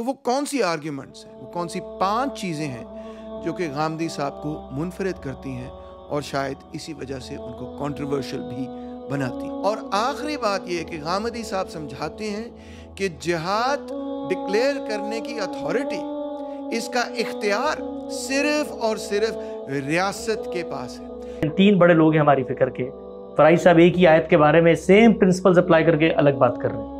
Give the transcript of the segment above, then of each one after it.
तो वो कौन सी आर्ग्यूमेंट्स हैं वो कौन सी पांच चीज़ें हैं जो कि गामदी साहब को मुनफरद करती हैं और शायद इसी वजह से उनको कॉन्ट्रोवर्शल भी बनाती और आखिरी बात यह है कि गामदी साहब समझाते हैं कि जहाद डिक्लेयर करने की अथॉरिटी इसका इख्तियार सिर्फ और सिर्फ रियासत के पास है तीन बड़े लोग हैं हमारी फिक्र के फराइज साहब एक ही आयत के बारे में सेम प्रिंसिपल्स अप्लाई करके अलग बात कर रहे हैं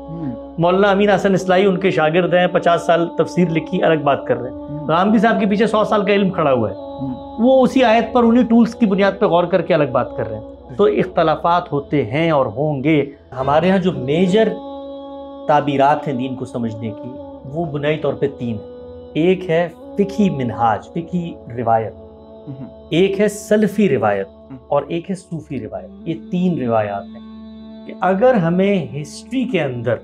मौलाना अमीन हसन इसलाई उनके शागिर्द हैं पचास साल तफसीर लिखी अलग बात कर रहे हैं रामबी साहब के पीछे सौ साल का इल्म खड़ा हुआ है हम्म। वो उसी आयत पर उन्हीं टूल्स की बुनियाद पर गौर करके अलग बात कर रहे हैं तो इख्तलाफात होते हैं और होंगे हमारे यहाँ जो मेजर ताबीरात हैं दीन को समझने की वो बुनियादी तौर पर तीन है एक है फ़िकी मिनहाज फ़िकी रिवायत हम्म। एक है सल्फ़ी रिवायत हम्म। और एक है सूफ़ी रिवायत ये तीन रिवायात हैं कि अगर हमें हिस्ट्री के अंदर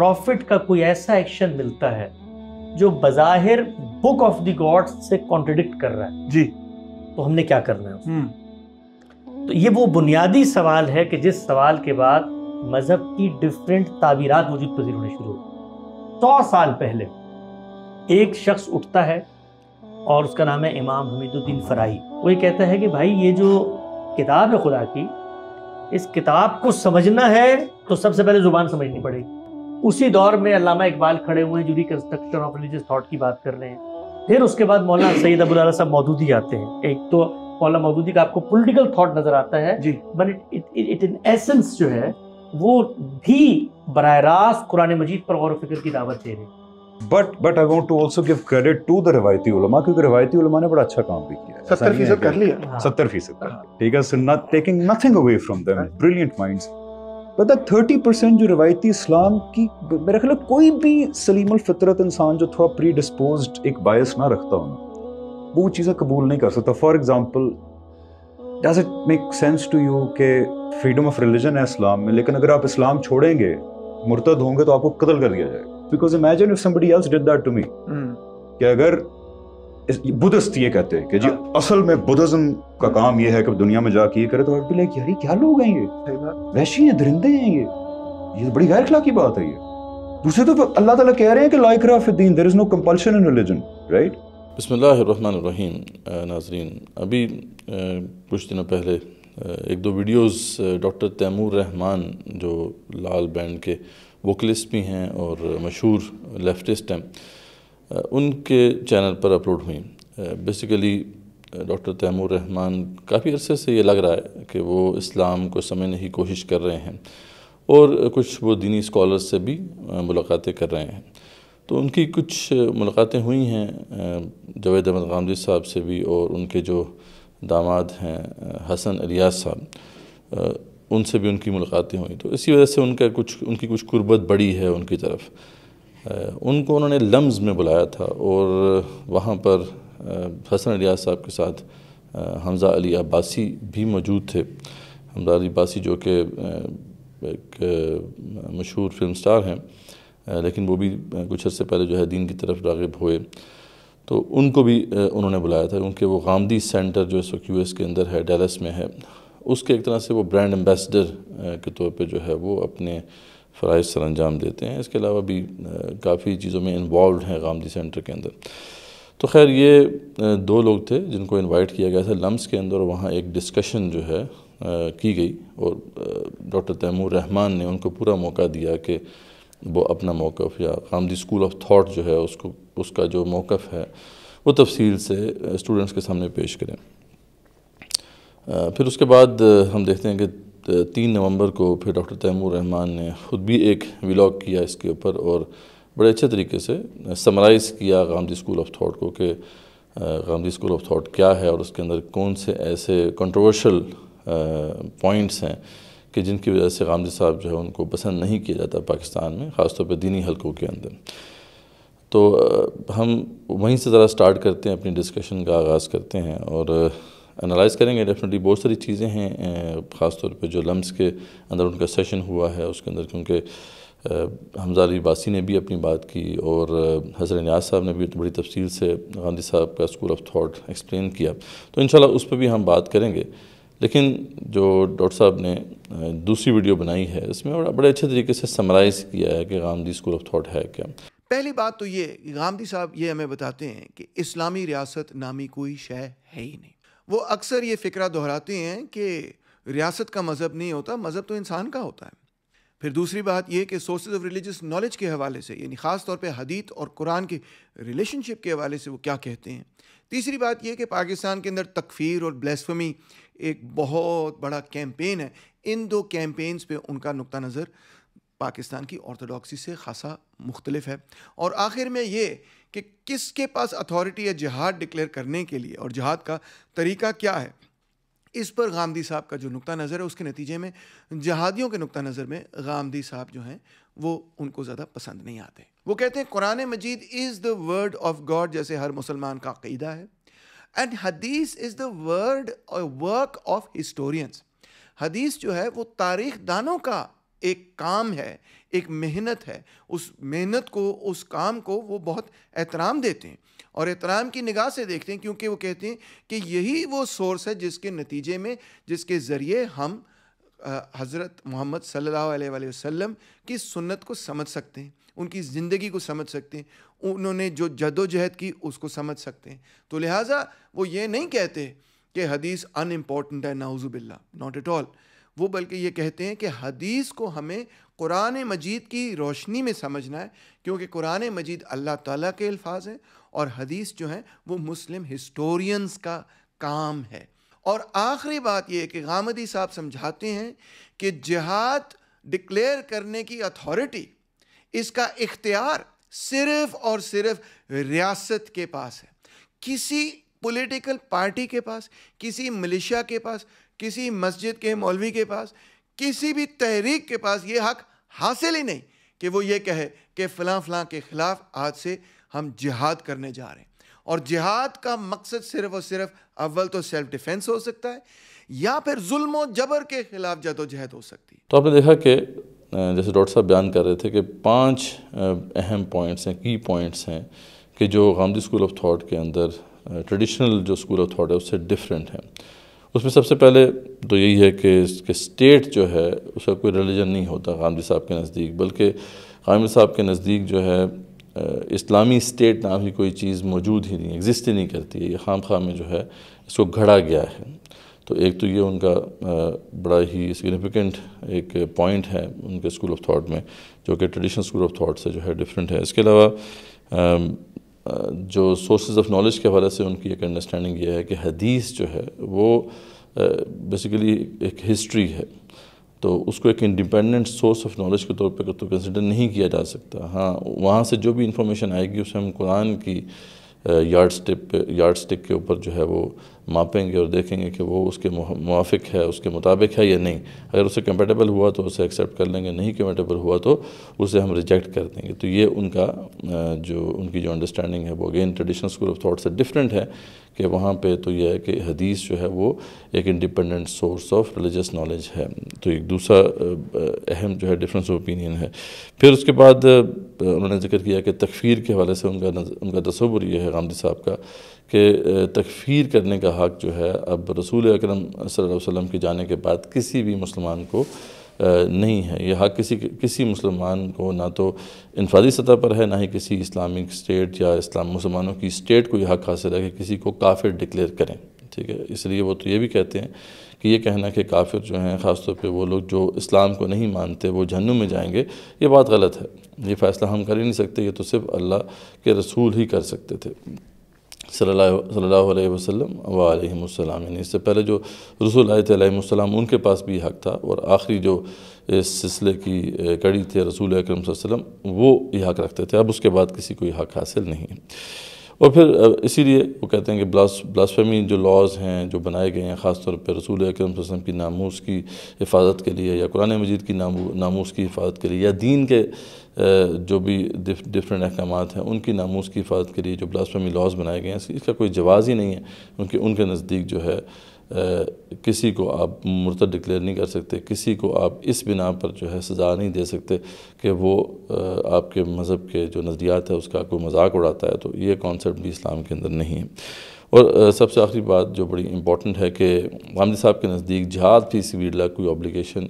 प्रॉफिट का कोई ऐसा एक्शन मिलता है जो बज़ाहिर बुक ऑफ द गॉड्स से कॉन्ट्रडिक्ट कर रहा है जी तो हमने क्या करना है हम्म। तो ये वो बुनियादी सवाल है कि जिस सवाल के बाद मज़हब की डिफरेंट ताबीरत वजूद पजीर होने शुरू हो सौ साल पहले एक शख्स उठता है और उसका नाम है इमाम हमीदुद्दीन फराही वो ये कहता है कि भाई ये जो किताब है खुदा की इस किताब को समझना है तो सबसे पहले ज़ुबान समझनी पड़ेगी उसी दौर में अलामा इकबाल खड़े हुए हैं जो रिकन्स्ट्रक्शन ऑफ रिलीजियस थॉट की बात कर रहे हैं फिर उसके बाद मौलाना सैयद अबुल साहब मौदूदी आते हैं एक तो मौलाना मौदूदी का आपको पोलिटिकल थाट नजर आता है जी बट इट इन एसेंस जो है वो भी बर रास्त कुरान मजीद पर गौर फिक्र की दावत दे रहे हैं but but I want to also give credit to the रिवायती उलमा क्योंकि रिवायती उलमा ने बड़ा अच्छा काम भी किया हाँ। सत्तर फीसद कर लिया सत्तर हाँ। फीसद ठीक है so not taking nothing away from them brilliant minds बता थर्टी परसेंट जो रवायती इस्लाम की मेरा ख्याल कोई भी सलीम फितरत इंसान जो थोड़ा प्री डिस्पोज एक बायस ना रखता हूँ वो चीज़ें कबूल नहीं कर सकता for example does it make sense to you के फ्रीडम ऑफ रिलीजन है इस्लाम में लेकिन अगर आप इस्लाम छोड़ेंगे मुर्तद होंगे तो आपको कत्ल कर दिया जाएगा because imagine if somebody else did that to me कि अगर बुद्धिस्ट ये कहते हैं कि जी हाँ। असल में बुद्धिज्म का काम ये है कि दुनिया में जाके ये करे तो बी लाइक यार क्या लोग हैं ये वैशी हैं दरिंदे हैं ये ये तो बड़ी गैर की बात है ये दूसरे तो अल्लाह ताला कह रहे हैं कि लाइक लाइकरा दीन there is no compulsion in religion right बसमीम नाजरीन अभी कुछ दिनों पहले एक दो वीडियोस डॉक्टर तैमूर रहमान जो लाल बैंड के वोकलिस्ट भी हैं और मशहूर लेफ्टिस्ट हैं उनके चैनल पर अपलोड हुई बेसिकली डॉक्टर तैमूर रहमान काफ़ी अरसे से ये लग रहा है कि वो इस्लाम को समझने की कोशिश कर रहे हैं और कुछ वो दीनी स्कॉलर्स से भी मुलाकातें कर रहे हैं तो उनकी कुछ मुलाकातें हुई हैं जवेद अहमद गांधी साहब से भी और उनके जो दामाद हैं हसन अलियास साहब उनसे भी उनकी मुलाकातें हुई तो इसी वजह से उनका कुछ उनकी कुछ गुर्बत बड़ी है उनकी तरफ़ उनको उन्होंने लम्स में बुलाया था और वहाँ पर हसन रियाज साहब के साथ हमज़ा अली अब्बासी भी मौजूद थे हमजा अली अब्बासी जो कि एक मशहूर फिल्म स्टार हैं लेकिन वो भी कुछ अर्से पहले जो है दीन की तरफ रागब हुए तो उनको भी उन्होंने बुलाया था क्योंकि वो गांधी सेंटर जो है वक्त एस के अंदर है डेलस में है उसके एक तरह से वो ब्रांड एम्बेसडर के तौर पर जो है वो अपने फ़राइज सर अंजाम देते हैं इसके अलावा भी काफ़ी चीज़ों में इन्वॉल्व हैं गांधी सेंटर के अंदर तो खैर ये दो लोग थे जिनको इनवाइट किया गया था लम्स के अंदर वहाँ एक डिस्कशन जो है की गई और डॉक्टर तैमूर रहमान ने उनको पूरा मौका दिया कि वो अपना मौक़ या गांधी स्कूल ऑफ थाट जो है उसको उसका जो मौक़ है वो तफसील से स्टूडेंट्स के सामने पेश करें फिर उसके बाद हम देखते हैं कि तीन नवंबर को फिर डॉक्टर तैमूर रहमान ने ख़ुद भी एक व्लॉग किया इसके ऊपर और बड़े अच्छे तरीके से समराइज़ किया गांधी स्कूल ऑफ थाट को कि गांधी स्कूल ऑफ थाट क्या है और उसके अंदर कौन से ऐसे कंट्रोवर्शल पॉइंट्स हैं कि जिनकी वजह से गांधी साहब जो है उनको पसंद नहीं किया जाता पाकिस्तान में ख़ासतौर पर दीनी हलकों के अंदर तो हम वहीं से ज़रा स्टार्ट करते हैं अपनी डिस्कशन का आगाज़ करते हैं और एनालाइज करेंगे डेफिनेटली बहुत सारी चीज़ें हैं ख़ास तौर जो लम्स के अंदर उनका सेशन हुआ है उसके अंदर क्योंकि हमजा अली बासी ने भी अपनी बात की और हजर न्याज साहब ने भी तो बड़ी तफसील से गांधी साहब का स्कूल ऑफ थाट एक्सप्लेन किया तो इन उस पर भी हम बात करेंगे लेकिन जो डॉक्टर साहब ने दूसरी वीडियो बनाई है इसमें बड़ा बड़े अच्छे तरीके से समराइज़ किया है कि गांधी स्कूल ऑफ थाट है क्या पहली बात तो ये गांधी साहब ये हमें बताते हैं कि इस्लामी रियासत नामी कोई शह है ही नहीं वो अक्सर ये फ़िक्रा दोहराते हैं कि रियासत का मज़हब नहीं होता मज़हब तो इंसान का होता है फिर दूसरी बात यह कि सोर्सेज ऑफ रिलीजियस नॉलेज के हवाले से यानी ख़ास तौर पे हदीत और कुरान के रिलेशनशिप के हवाले से वो क्या कहते हैं तीसरी बात यह कि पाकिस्तान के अंदर तकफीर और ब्लेसफमी एक बहुत बड़ा कैंपेन है इन दो कैंपेन्स पे उनका नुक़ नज़र पाकिस्तान की ऑर्थोडॉक्सी से खासा मुख्तलफ है और आखिर में ये कि किसके पास अथॉरिटी है जिहाद डिक्लेयर करने के लिए और जिहाद का तरीका क्या है इस पर गांधी साहब का जो नुक़ नज़र है उसके नतीजे में जहादियों के नुक़ नज़र में गांधी साहब जो हैं वो उनको ज़्यादा पसंद नहीं आते वो कहते हैं कुरान मजीद is the word of God जैसे हर मुसलमान का अकीदा है एंड हदीस is the word work of historians हदीस जो है वो तारीख दानों का एक काम है एक मेहनत है उस मेहनत को उस काम को वो बहुत एहतराम देते हैं और एहतराम की निगाह से देखते हैं क्योंकि वो कहते हैं कि यही वो सोर्स है जिसके नतीजे में जिसके ज़रिए हम हज़रत मोहम्मद सल्लल्लाहु अलैहि वसल्लम की सुन्नत को समझ सकते हैं उनकी ज़िंदगी को समझ सकते हैं उन्होंने जो जदोजहद की उसको समझ सकते हैं तो लिहाजा वो ये नहीं कहते कि हदीस अनइम्पॉर्टेंट है नाउजुबिल्ला नॉट एट ऑल वो बल्कि ये कहते हैं कि हदीस को हमें कुरान मजीद की रोशनी में समझना है क्योंकि कुरान मजीद अल्लाह ताला के अल्फाज हैं और हदीस जो हैं वो मुस्लिम हिस्टोरियंस का काम है और आखिरी बात यह कि गामदी साहब समझाते हैं कि जहाद डिक्लेयर करने की अथॉरिटी इसका इख्तियार सिर्फ और सिर्फ रियासत के पास है किसी पॉलिटिकल पार्टी के पास किसी मिलिशिया के पास किसी मस्जिद के मौलवी के पास किसी भी तहरीक के पास ये हक हासिल ही नहीं कि वो ये कहे कि फलां फलां के ख़िलाफ़ आज से हम जिहाद करने जा रहे हैं और जिहाद का मकसद सिर्फ और सिर्फ अव्वल तो सेल्फ डिफेंस हो सकता है या फिर जुल्म जबर के खिलाफ जदोजहद हो सकती है तो आपने देखा कि जैसे डॉक्टर साहब बयान कर रहे थे कि पांच अहम पॉइंट्स हैं की पॉइंट्स हैं कि जो गांधी स्कूल ऑफ थॉट के अंदर ट्रेडिशनल जो स्कूल ऑफ थाट है उससे डिफरेंट है उसमें सबसे पहले तो यही है कि इसके स्टेट जो है उसका कोई रिलीजन नहीं होता खामदी साहब के नज़दीक बल्कि खामदी साहब के नज़दीक जो है इस्लामी स्टेट नाम की कोई चीज़ मौजूद ही नहीं एग्जिस्ट ही नहीं करती है ये खाम खाम में जो है इसको घड़ा गया है तो एक तो ये उनका बड़ा ही सिग्निफिकेंट एक पॉइंट है उनके स्कूल ऑफ थाट में जो कि ट्रेडिशनल स्कूल ऑफ थाट से जो है डिफरेंट है इसके अलावा जो सोर्सेज ऑफ नॉलेज के हवाले से उनकी एक अंडरस्टैंडिंग ये है कि हदीस जो है वो बेसिकली एक हिस्ट्री है तो उसको एक इंडिपेंडेंट सोर्स ऑफ नॉलेज के तौर पर तो कंसिडर नहीं किया जा सकता हाँ वहाँ से जो भी इंफॉर्मेशन आएगी उसे हम कुरान की यार्ड स्टिक यार्ड स्टिक के ऊपर जो है वो मापेंगे और देखेंगे कि वो उसके मुआफ़ है उसके मुताबिक है या नहीं अगर उसे कम्पेटेबल हुआ तो उसे एक्सेप्ट कर लेंगे नहीं कम्पेटेबल हुआ तो उसे हम रिजेक्ट कर देंगे तो ये उनका जो उनकी जो अंडरस्टैंडिंग है वो again traditional school of thought से डिफरेंट है कि वहाँ पे तो यह है कि हदीस जो है वो एक independent source of religious knowledge है तो एक दूसरा अहम जो है डिफरेंस ऑफ ओपिनियन है फिर उसके बाद उन्होंने जिक्र किया कि तकफीर के हवाले से उनका उनका तस्वुर यह है गांधी साहब का कि तकफ़ीर करने का हक़ जो है अब रसूल अक्रम सल्लम के जाने के बाद किसी भी मुसलमान को नहीं है यह हक़ किसी किसी मुसलमान को ना तो इनफादी सतह पर है ना ही किसी इस्लामिक स्टेट या इस्लाम मुसलमानों की स्टेट को यह हक़ हासिल है कि किसी को काफिर डिक्लेयर करें ठीक है इसलिए वो तो ये भी कहते हैं कि ये कहना कि काफिर जो हैं ख़ासतौर पर वो लोग जो इस्लाम को नहीं मानते वो जहनु में जाएंगे ये बात गलत है ये फ़ैसला हम कर ही नहीं सकते ये तो सिर्फ अल्लाह के रसूल ही कर सकते थे सल्लल्लाहु अलैहि वसल्लम वालम यानी इससे पहले जो रसूल आए थे अलैहिस्सलाम उनके पास भी हक़ था और आखिरी जो इस सिलसिले की कड़ी थे रसूल अक्रम वसम वो ये हक़ रखते थे अब उसके बाद किसी को ये हक़ हासिल नहीं है और फिर इसीलिए वो कहते हैं कि ब्लास ब्लासफेमी जो लॉज हैं जो बनाए गए हैं ख़ासतौर पर रसूल अक्रम वसम की नामोस की हिफाजत के लिए या कुरान मजीद की नामू नामूस की हिफाजत के लिए या दीन के जो भी डिफ, डिफरेंट अहकाम हैं उनकी नामोस की हिफाजत के लिए जो ब्लासफेमी लॉज बनाए गए हैं इसका कोई जवाज़ ही नहीं है उनके उनके नज़दीक जो है किसी को आप मुर्त डिक्लेयर नहीं कर सकते किसी को आप इस बिना पर जो है सज़ा नहीं दे सकते कि वो आपके मज़हब के जो नज़रियात है उसका कोई मजाक उड़ाता है तो ये कॉन्सेप्ट भी इस्लाम के अंदर नहीं है और सबसे आखिरी बात जो बड़ी इंपॉर्टेंट है कि गांधी साहब के नज़दीक जहाद फीस वीडला कोई ऑब्लिगेशन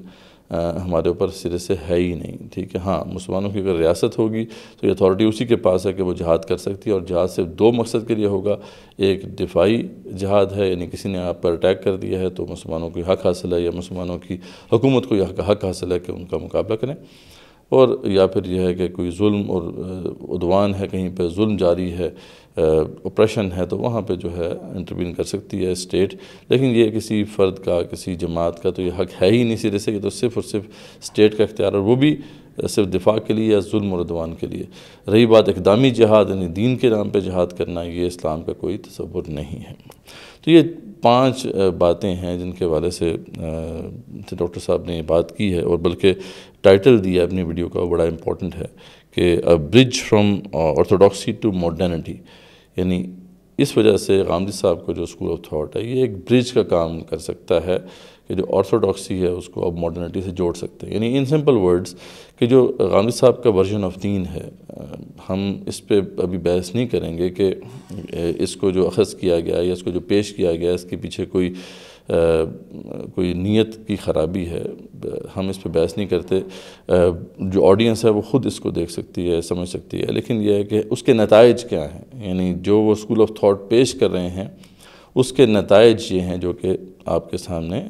हमारे ऊपर सिरे से है ही नहीं ठीक है हाँ मुसलमानों की अगर रियासत होगी तो ये अथॉरिटी उसी के पास है कि वो जहाद कर सकती है और जहाद सिर्फ दो मकसद के लिए होगा एक दिफाई जहाद है यानी किसी ने आप पर अटैक कर दिया है तो मुसलमानों को हक हासिल है या मुसलमानों की हुकूमत को यह हक हासिल है कि उनका मुकाबला करें और या फिर यह है कि कोई जुल्म और उदवान है कहीं पर जुल्म जारी है ऑपरेशन है तो वहाँ पे जो है इंटरवीन कर सकती है स्टेट लेकिन ये किसी फ़र्द का किसी जमात का तो ये हक है ही नहीं सिरे से ये तो सिर्फ और सिर्फ स्टेट का इख्तियार और वो भी सिर्फ दिफा के लिए या जुल्म और के लिए रही बात इकदामी जहाद यानी दीन के नाम पर जहाद करना ये इस्लाम का कोई तस्वुर नहीं है तो ये पांच बातें हैं जिनके हवाले से डॉक्टर साहब ने बात की है और बल्कि टाइटल दिया अपनी वीडियो का बड़ा इंपॉर्टेंट है कि bridge from orthodoxy to modernity यानी इस वजह से गांधी साहब का जो स्कूल ऑफ थाट है ये एक ब्रिज का काम कर सकता है कि जो ऑर्थोडॉक्सी है उसको अब मॉडर्निटी से जोड़ सकते हैं यानी इन सिंपल वर्ड्स कि जो गांधी साहब का वर्जन ऑफ दीन है uh, हम इस पर अभी बहस नहीं करेंगे कि uh, इसको जो अखज़ किया गया या इसको जो पेश किया गया इसके पीछे कोई कोई नीयत की ख़राबी है हम इस पर बहस नहीं करते जो ऑडियंस है वो ख़ुद इसको देख सकती है समझ सकती है लेकिन यह है कि उसके नतज क्या हैं यानी जो वो स्कूल ऑफ थाट पेश कर रहे हैं उसके नतज ये हैं जो कि आपके सामने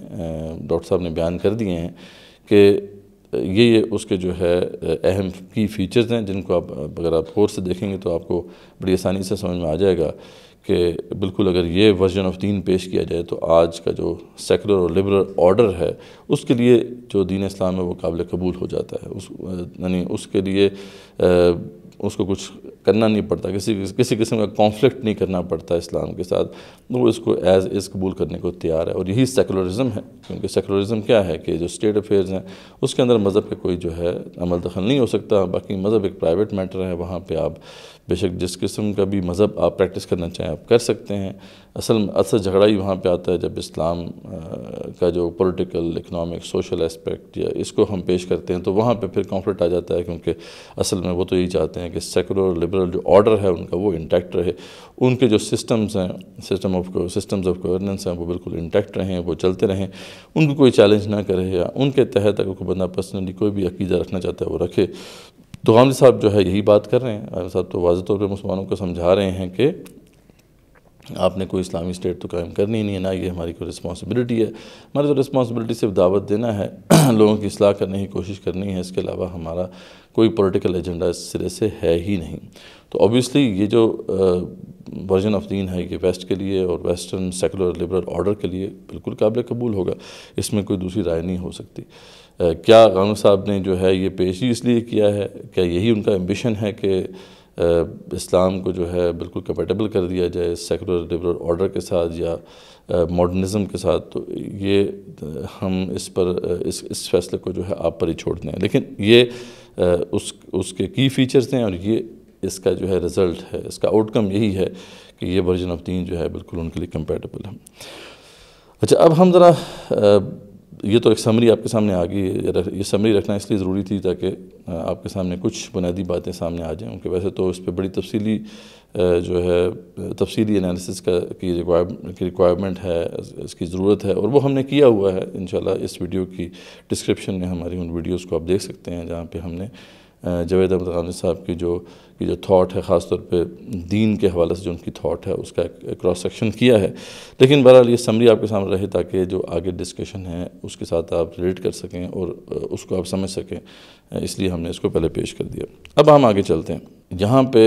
डॉक्टर साहब ने बयान कर दिए हैं कि ये ये उसके जो है अहम की फ़ीचर्स हैं जिनको आप अगर आप गौर से देखेंगे तो आपको बड़ी आसानी से समझ में आ जाएगा कि बिल्कुल अगर ये वर्जन ऑफ दीन पेश किया जाए तो आज का जो सेकुलर और लिबरल ऑर्डर है उसके लिए जो दीन इस्लाम है वो काबिल कबूल हो जाता है उस यानी उसके लिए उसको कुछ करना नहीं पड़ता किसी किसी किस्म का कॉन्फ्लिक्ट नहीं करना पड़ता इस्लाम के साथ वो इसको एज इस कबूल करने को तैयार है और यही सेकुलरिज्म है क्योंकि सेकुलरिज्म क्या है कि जो स्टेट अफेयर्स हैं उसके अंदर मज़हब का कोई जो है अमल दखल नहीं हो सकता बाकी मज़हब एक प्राइवेट मैटर है वहाँ पर आप बेशक जिस किस्म का भी मज़हब आप प्रैक्टिस करना चाहें आप कर सकते हैं असल असल झगड़ा ही वहाँ पे आता है जब इस्लाम का जो पॉलिटिकल इकनॉमिक सोशल एस्पेक्ट या इसको हम पेश करते हैं तो वहाँ पे फिर कॉन्फ्लिक्ट आ जाता है क्योंकि असल में वो तो यही चाहते हैं कि सेकुलर लिबरल जो ऑर्डर है उनका वो इंटैक्ट रहे उनके जो सिस्टम्स हैं system of systems of governance हैं वो बिल्कुल इंटैक्ट रहें वो चलते रहें उनको कोई चैलेंज ना करे या उनके तहत अगर कोई बंदा पर्सनली कोई भी अकीदा रखना चाहता है वो रखे तो गांधी साहब जो है यही बात कर रहे हैं साहब तो वाज तौर पर मुसलमानों को समझा रहे हैं कि आपने कोई इस्लामी स्टेट तो कायम करनी ही नहीं है ना ये हमारी कोई रिस्पॉन्सिबिलिटी है हमारी तो रिस्पॉन्सिबिलिटी सिर्फ दावत देना है लोगों की असलाह करने की कोशिश करनी है इसके अलावा हमारा कोई पॉलिटिकल एजेंडा इस सिरे से है ही नहीं तो ऑब्वियसली ये जो वर्जन ऑफ दीन है ये वेस्ट के लिए और वेस्टर्न सेकुलर लिबरल ऑर्डर के लिए बिल्कुल काबिल कबूल होगा इसमें कोई दूसरी राय नहीं हो सकती क्या गानू साहब ने जो है ये पेशी इसलिए किया है क्या यही उनका एम्बिशन है कि इस्लाम को जो है बिल्कुल कंपेटेबल कर दिया जाए सेकुलर लिबरल ऑर्डर के साथ या मॉडर्निज़म के साथ तो ये हम इस पर इस इस फैसले को जो है आप पर ही छोड़ दें लेकिन ये उस उसके की फ़ीचर्स हैं और ये इसका जो है रिज़ल्ट है इसका आउटकम यही है कि ये वर्जन ऑफ तीन जो है बिल्कुल उनके लिए कंपेटेबल है अच्छा अब हम ज़रा ये तो एक समरी आपके सामने आ गई है ये समरी रखना इसलिए ज़रूरी थी ताकि आपके सामने कुछ बुनियादी बातें सामने आ जाएँ क्योंकि वैसे तो इस पर बड़ी तफसीली जो है तफसली एनालिसिस का की रिक्वायरमेंट है इसकी ज़रूरत है और वो हमने किया हुआ है इन इस वीडियो की डिस्क्रिप्शन में हमारी उन वीडियोज़ को आप देख सकते हैं जहाँ पर हमने जावेद अहमद साहब की जो की जो थाट है ख़ास तौर पे दीन के हवाले से जो उनकी थाट है उसका एक क्रॉस सेक्शन किया है लेकिन बहरहाल ये समरी आपके सामने रहे ताकि जो आगे डिस्कशन है उसके साथ आप रिलेट कर सकें और उसको आप समझ सकें इसलिए हमने इसको पहले पेश कर दिया अब हम आगे चलते हैं यहाँ पे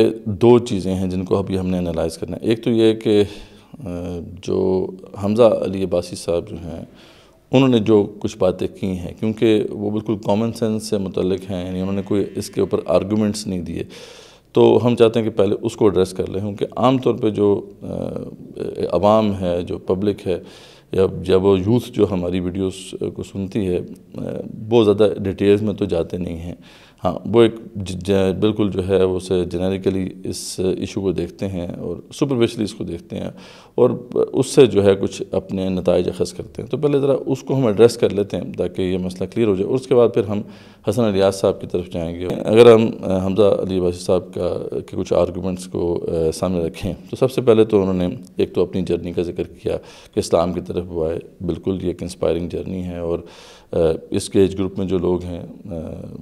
दो चीज़ें हैं जिनको अभी हमने एनालाइज करना है एक तो ये कि जो हमज़ा अली अब्बासी साहब जो हैं उन्होंने जो कुछ बातें की हैं क्योंकि वो बिल्कुल कॉमन सेंस से मुतलक हैं यानी उन्होंने कोई इसके ऊपर आर्गूमेंट्स नहीं दिए तो हम चाहते हैं कि पहले उसको एड्रेस कर लें क्योंकि आम तौर जो आवाम है जो पब्लिक है या जब वो यूथ जो हमारी वीडियोस को सुनती है बहुत ज़्यादा डिटेल्स में तो जाते नहीं हैं हाँ वो एक बिल्कुल जो है वो से जेनरिकली इस इशू को देखते हैं और सुपरफिशली इसको देखते हैं और उससे जो है कुछ अपने नतज अखज़ करते हैं तो पहले ज़रा उसको हम एड्रेस कर लेते हैं ताकि ये मसला क्लियर हो जाए और उसके बाद फिर हम हसन अलियाज साहब की तरफ जाएंगे अगर हम हमजा अली बासी साहब का के कुछ आर्गूमेंट्स को सामने रखें तो सबसे पहले तो उन्होंने एक तो अपनी जर्नी का जिक्र किया कि इस्लाम की तरफ वो आए बिल्कुल ये एक इंस्पायरिंग जर्नी है और इस एज ग्रुप में जो लोग हैं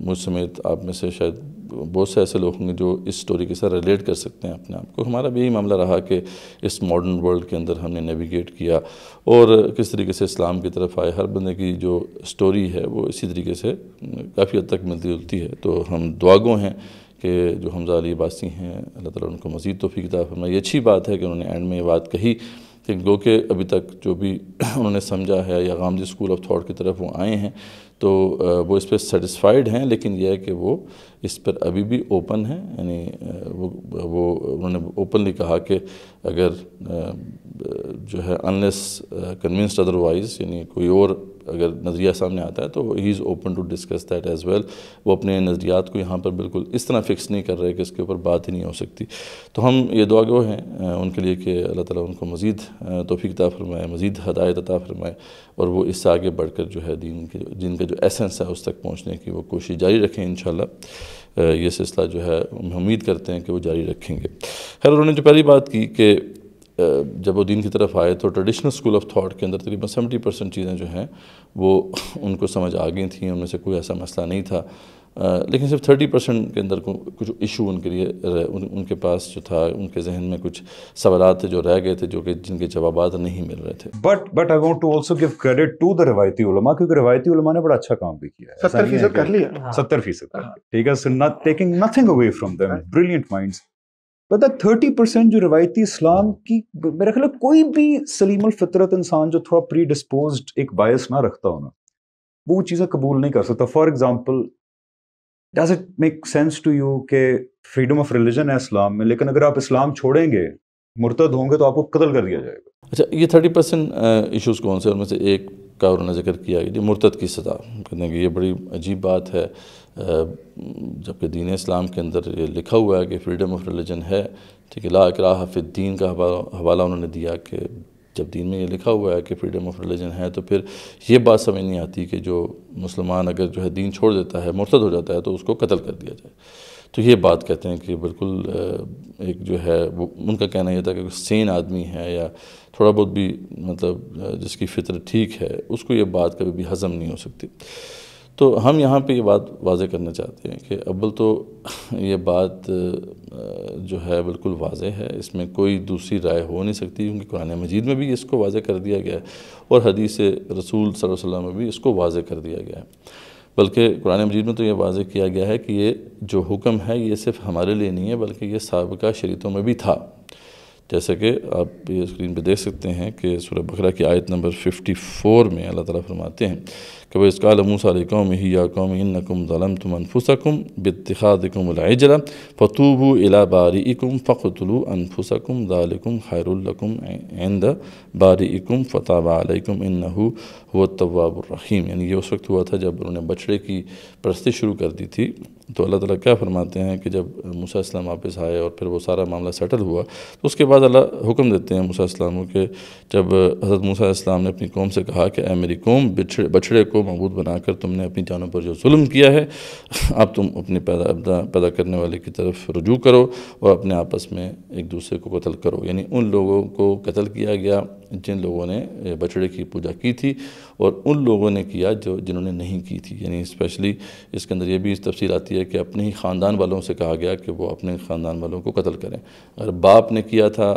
मुझ समेत आप में से शायद बहुत से ऐसे लोग होंगे जो इस स्टोरी के साथ रिलेट कर सकते हैं अपने आप को हमारा भी यही मामला रहा कि इस मॉडर्न वर्ल्ड के अंदर हमने नेविगेट किया और किस तरीके से इस्लाम की तरफ आए हर बंदे की जो स्टोरी है वो इसी तरीके से काफ़ी हद तक मिलती जुलती है तो हम दुआगो हैं कि जो हमजा अली बासी हैं अल्लाह ताला उनको मज़ीद तोफ़ी किताब हमें ये अच्छी बात है कि उन्होंने एंड में ये बात कही लेकिन गो के अभी तक जो भी उन्होंने समझा है या गांधी स्कूल ऑफ थाट की तरफ वो आए हैं तो वो इस पर सेटिस्फाइड हैं लेकिन यह है कि वो इस पर अभी भी ओपन है यानी वो वो उन्होंने ओपनली कहा कि अगर जो है अनलेस कन्विंस्ड अदरवाइज़ यानी कोई और अगर नज़रिया सामने आता है तो he is open to discuss that as well वो अपने नज़रियात को यहाँ पर बिल्कुल इस तरह फ़िक्स नहीं कर रहे कि इसके ऊपर बात ही नहीं हो सकती तो हम ये दुआ गो हैं उनके लिए कि अल्लाह ताला उनको मज़ीद तोफ़ी अता फ़रमाए मज़ीद हदायत अता फ़रमाए और वो इससे आगे बढ़ कर जो है दीन के जिनका जो एसेंस है उस तक पहुँचने की वो कोशिश जारी रखें इन ये सिलसिला जो है हम उम्मीद करते हैं कि वो जारी रखेंगे खैर उन्होंने जो पहली बात की कि जब वो दीन की तरफ आए तो ट्रेडिशनल स्कूल ऑफ थॉट के अंदर तकरीबन सेवेंटी परसेंट चीज़ें जो हैं वो उनको समझ आ गई थी उनमें से कोई ऐसा मसला नहीं था लेकिन सिर्फ थर्टी परसेंट के अंदर कुछ इशू उनके लिए उन, उनके पास जो था उनके जहन में कुछ सवाल थे जो रह गए थे जो कि जिनके जवाब नहीं मिल रहे थे but but I want to also give credit to the रवायती उलमा क्योंकि रवायती उलमा ने बड़ा अच्छा काम भी किया सत्तर फीसद कर हाँ। लिया सत्तर फीसद ठीक है so taking nothing away from them brilliant minds पता थर्टी परसेंट जो रवायती इस्लाम की मेरा ख्याल कोई भी सलीम फितरत इंसान जो थोड़ा प्री डिस्पोज एक बायस ना रखता होना वो चीज़ें कबूल नहीं कर सकता for example does it make sense to you के फ्रीडम ऑफ रिलीजन है इस्लाम में लेकिन अगर आप इस्लाम छोड़ेंगे मुर्तद होंगे तो आपको कतल कर दिया जाएगा अच्छा ये थर्टी परसेंट इशूज़ कौन से उनमें से एक का उन्होंने जिक्र किया कि मुर्तद की सज़ा कहते हैं कि ये बड़ी अजीब बात है जबकि दीन इस्लाम के अंदर ये लिखा हुआ है कि फ्रीडम ऑफ रिलीजन है ठीक है ला इकरा दीन का हवाला उन्होंने दिया कि जब दीन में ये लिखा हुआ है कि फ्रीडम ऑफ रिलीजन है तो फिर ये बात समझ नहीं आती कि जो मुसलमान अगर जो है दीन छोड़ देता है मुर्तद हो जाता है तो उसको कत्ल कर दिया जाए तो ये बात कहते हैं कि बिल्कुल एक जो है वो उनका कहना यह था कि सेन आदमी है या थोड़ा बहुत भी मतलब जिसकी फितर ठीक है उसको ये बात कभी भी हज़म नहीं हो सकती तो हम यहाँ पे ये बात वाज करना चाहते हैं कि अव्वल तो ये बात जो है बिल्कुल वाज है इसमें कोई दूसरी राय हो नहीं सकती क्योंकि कुरान मजीद में भी इसको वाज कर दिया गया है और हदीस रसूल सल्लम में भी इसको वाज कर दिया गया है बल्कि कुरान मजीद में तो ये वाज किया गया है कि ये जो हुक्म है ये सिर्फ हमारे लिए नहीं है बल्कि ये सबका शरीतों में भी था जैसे कि आप ये स्क्रीन पे देख सकते हैं कि सूर्य बकरा की आयत नंबर 54 में अल्लाह ताला फरमाते हैं कि वह इसका मूसा कौम ही या कौम इन नकुम ज़लम तुम अनफुसकुम बतिखादकुम जला फ़तूबू इला बारीकुम फ़तलु अनफुसकुम दालकुम खैरकुम एंद बारीकुम फ़ताबालकुम इन नहू व तवाबुररहीम यानी ये उस वक्त हुआ था जब उन्होंने बछड़े की प्रस्ती शुरू कर दी थी तो अल्लाह ताला क्या फरमाते हैं कि जब मूसा इस्लाम वापस आए और फिर वो सारा मामला सेटल हुआ तो उसके बाद अल्लाह हुक्म देते हैं मूसा इस्लाम को कि जब हज़रत मूसा इस्लाम ने अपनी कौम से कहा कि ए मेरी कौम बिछड़े बछड़े को मबूद बनाकर तुमने अपनी जानों पर जो जुल्म किया है अब तुम अपने पैदा पैदा करने वाले की तरफ रजू करो और अपने आपस में एक दूसरे को कत्ल करो यानी उन लोगों को कत्ल किया गया जिन लोगों ने बछड़े की पूजा की थी और उन लोगों ने किया जो जिन्होंने नहीं की थी यानी स्पेशली इसके अंदर ये भी इस तफसील आती है कि अपने ही ख़ानदान वालों से कहा गया कि वो अपने ख़ानदान वालों को कत्ल करें अगर बाप ने किया था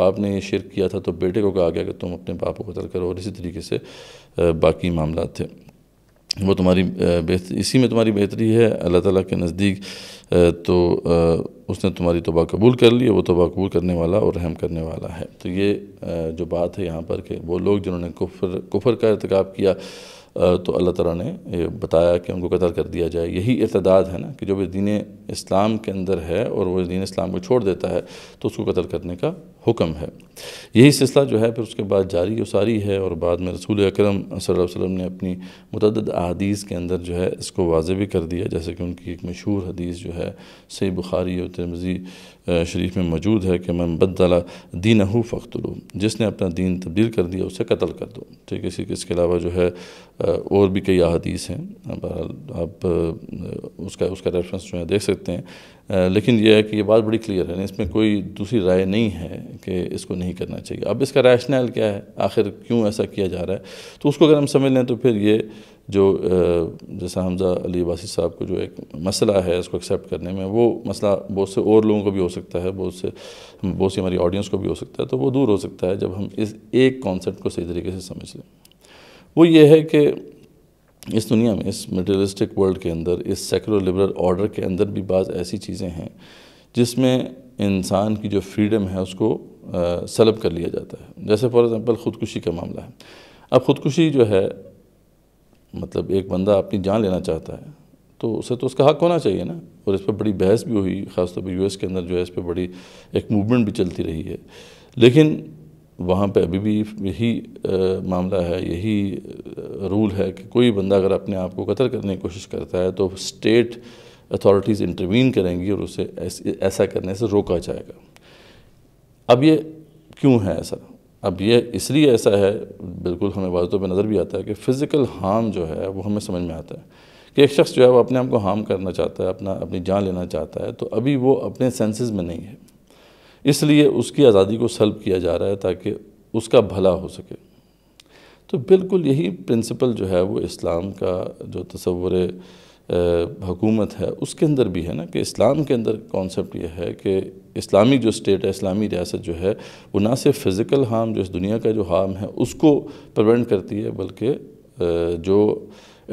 बाप ने ये शिरक किया था तो बेटे को कहा गया कि तुम अपने बाप को कत्ल करो और इसी तरीके से बाकी मामला थे वो तुम्हारी इसी में तुम्हारी बेहतरी है अल्लाह ताली के नज़दीक तो उसने तुम्हारी तोबा कबूल कर ली वो तोबा कबूल करने वाला और रहम करने वाला है तो ये जो बात है यहाँ पर कि वो लोग जिन्होंने कुफर कुफर का इरतकब किया तो अल्लाह ताला ने बताया कि उनको कतल कर दिया जाए यही इतदाद है ना कि जो दीन इस्लाम के अंदर है और वो दीन इस्लाम को छोड़ देता है तो उसको कतल करने का हुक्म है यही सिलसिला जो है फिर उसके बाद जारी वसारी है और बाद में रसूल अक्रम वसम ने अपनी मतद अदीस के अंदर जो है इसको वाज भी कर दिया जैसे कि उनकी एक मशहूर हदीस जो है सही बुखारी और तरमजी शरीफ में मौजूद है कि मैं बदला दीन हूँ लूँ जिसने अपना दीन तब्दील कर दिया उसे कत्ल कर दो ठीक है इसी इसके अलावा जो है और भी कई अदीस हैं आप उसका उसका रेफरेंस जो है देख सकते हैं लेकिन यह है कि ये बात बड़ी क्लियर है इसमें कोई दूसरी राय नहीं है कि इसको नहीं करना चाहिए अब इसका रैशनल क्या है आखिर क्यों ऐसा किया जा रहा है तो उसको अगर हम समझ लें तो फिर ये जो जैसा हमजा अली वासी साहब को जो एक मसला है इसको एक्सेप्ट करने में वो मसला बहुत से और लोगों को भी हो सकता है बहुत से बहुत सी हमारी ऑडियंस को भी हो सकता है तो वो दूर हो सकता है जब हम इस एक कॉन्सेप्ट को सही तरीके से समझ लें वो ये है कि इस दुनिया में इस मटेरियलिस्टिक वर्ल्ड के अंदर इस सेकुलर लिबरल ऑर्डर के अंदर भी बाज़ ऐसी चीज़ें हैं जिसमें इंसान की जो फ्रीडम है उसको सलब कर लिया जाता है जैसे फॉर एग्ज़ाम्पल ख़ुदकुशी का मामला है अब ख़ुदकुशी जो है मतलब एक बंदा अपनी जान लेना चाहता है तो उसे तो उसका हक होना चाहिए ना और इस पर बड़ी बहस भी हुई ख़ासतौर पर यूएस के अंदर जो है इस पर बड़ी एक मूवमेंट भी चलती रही है लेकिन वहाँ पे अभी भी यही आ, मामला है यही रूल है कि कोई बंदा अगर अपने आप को कतर करने की कोशिश करता है तो स्टेट अथॉरिटीज़ इंटरवीन करेंगी और उसे ऐसा करने से रोका जाएगा अब ये क्यों है ऐसा अब ये इसलिए ऐसा है बिल्कुल हमें वाजतों पर नज़र भी आता है कि फ़िज़िकल हार्म जो है वो हमें समझ में आता है कि एक शख्स जो है वो अपने आप को हार्म करना चाहता है अपना अपनी जान लेना चाहता है तो अभी वो अपने सेंसेस में नहीं है इसलिए उसकी आज़ादी को सल्ब किया जा रहा है ताकि उसका भला हो सके तो बिल्कुल यही प्रिंसिपल जो है वो इस्लाम का जो तस्वुर हुकूमत है उसके अंदर भी है ना कि इस्लाम के अंदर कॉन्सेप्ट यह है कि इस्लामी जो स्टेट है इस्लामी रियासत जो है वो ना सिर्फ फ़िज़िकल हार्म जो इस दुनिया का जो हार्म है उसको प्रवेंट करती है बल्कि जो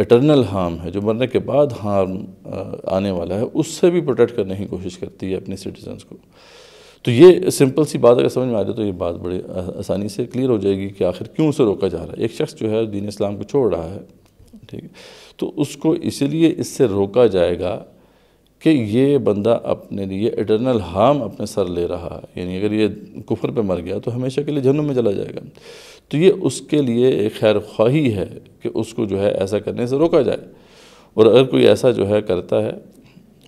एटर्नल हार्म है जो मरने के बाद हार्म आने वाला है उससे भी प्रोटेक्ट करने की कोशिश करती है अपने सिटीजन्स को तो ये सिंपल सी बात अगर समझ में आ जाए तो ये बात बड़ी आसानी से क्लियर हो जाएगी कि आखिर क्यों उसे रोका जा रहा है एक शख्स जो है दीन इस्लाम को छोड़ रहा है ठीक है तो उसको इसीलिए इससे रोका जाएगा कि ये बंदा अपने लिए इटरनल हार्म अपने सर ले रहा है यानी अगर ये कुफर पे मर गया तो हमेशा के लिए जन्म में चला जाएगा तो ये उसके लिए एक खैर ख्वाही है कि उसको जो है ऐसा करने से रोका जाए और अगर कोई ऐसा जो है करता है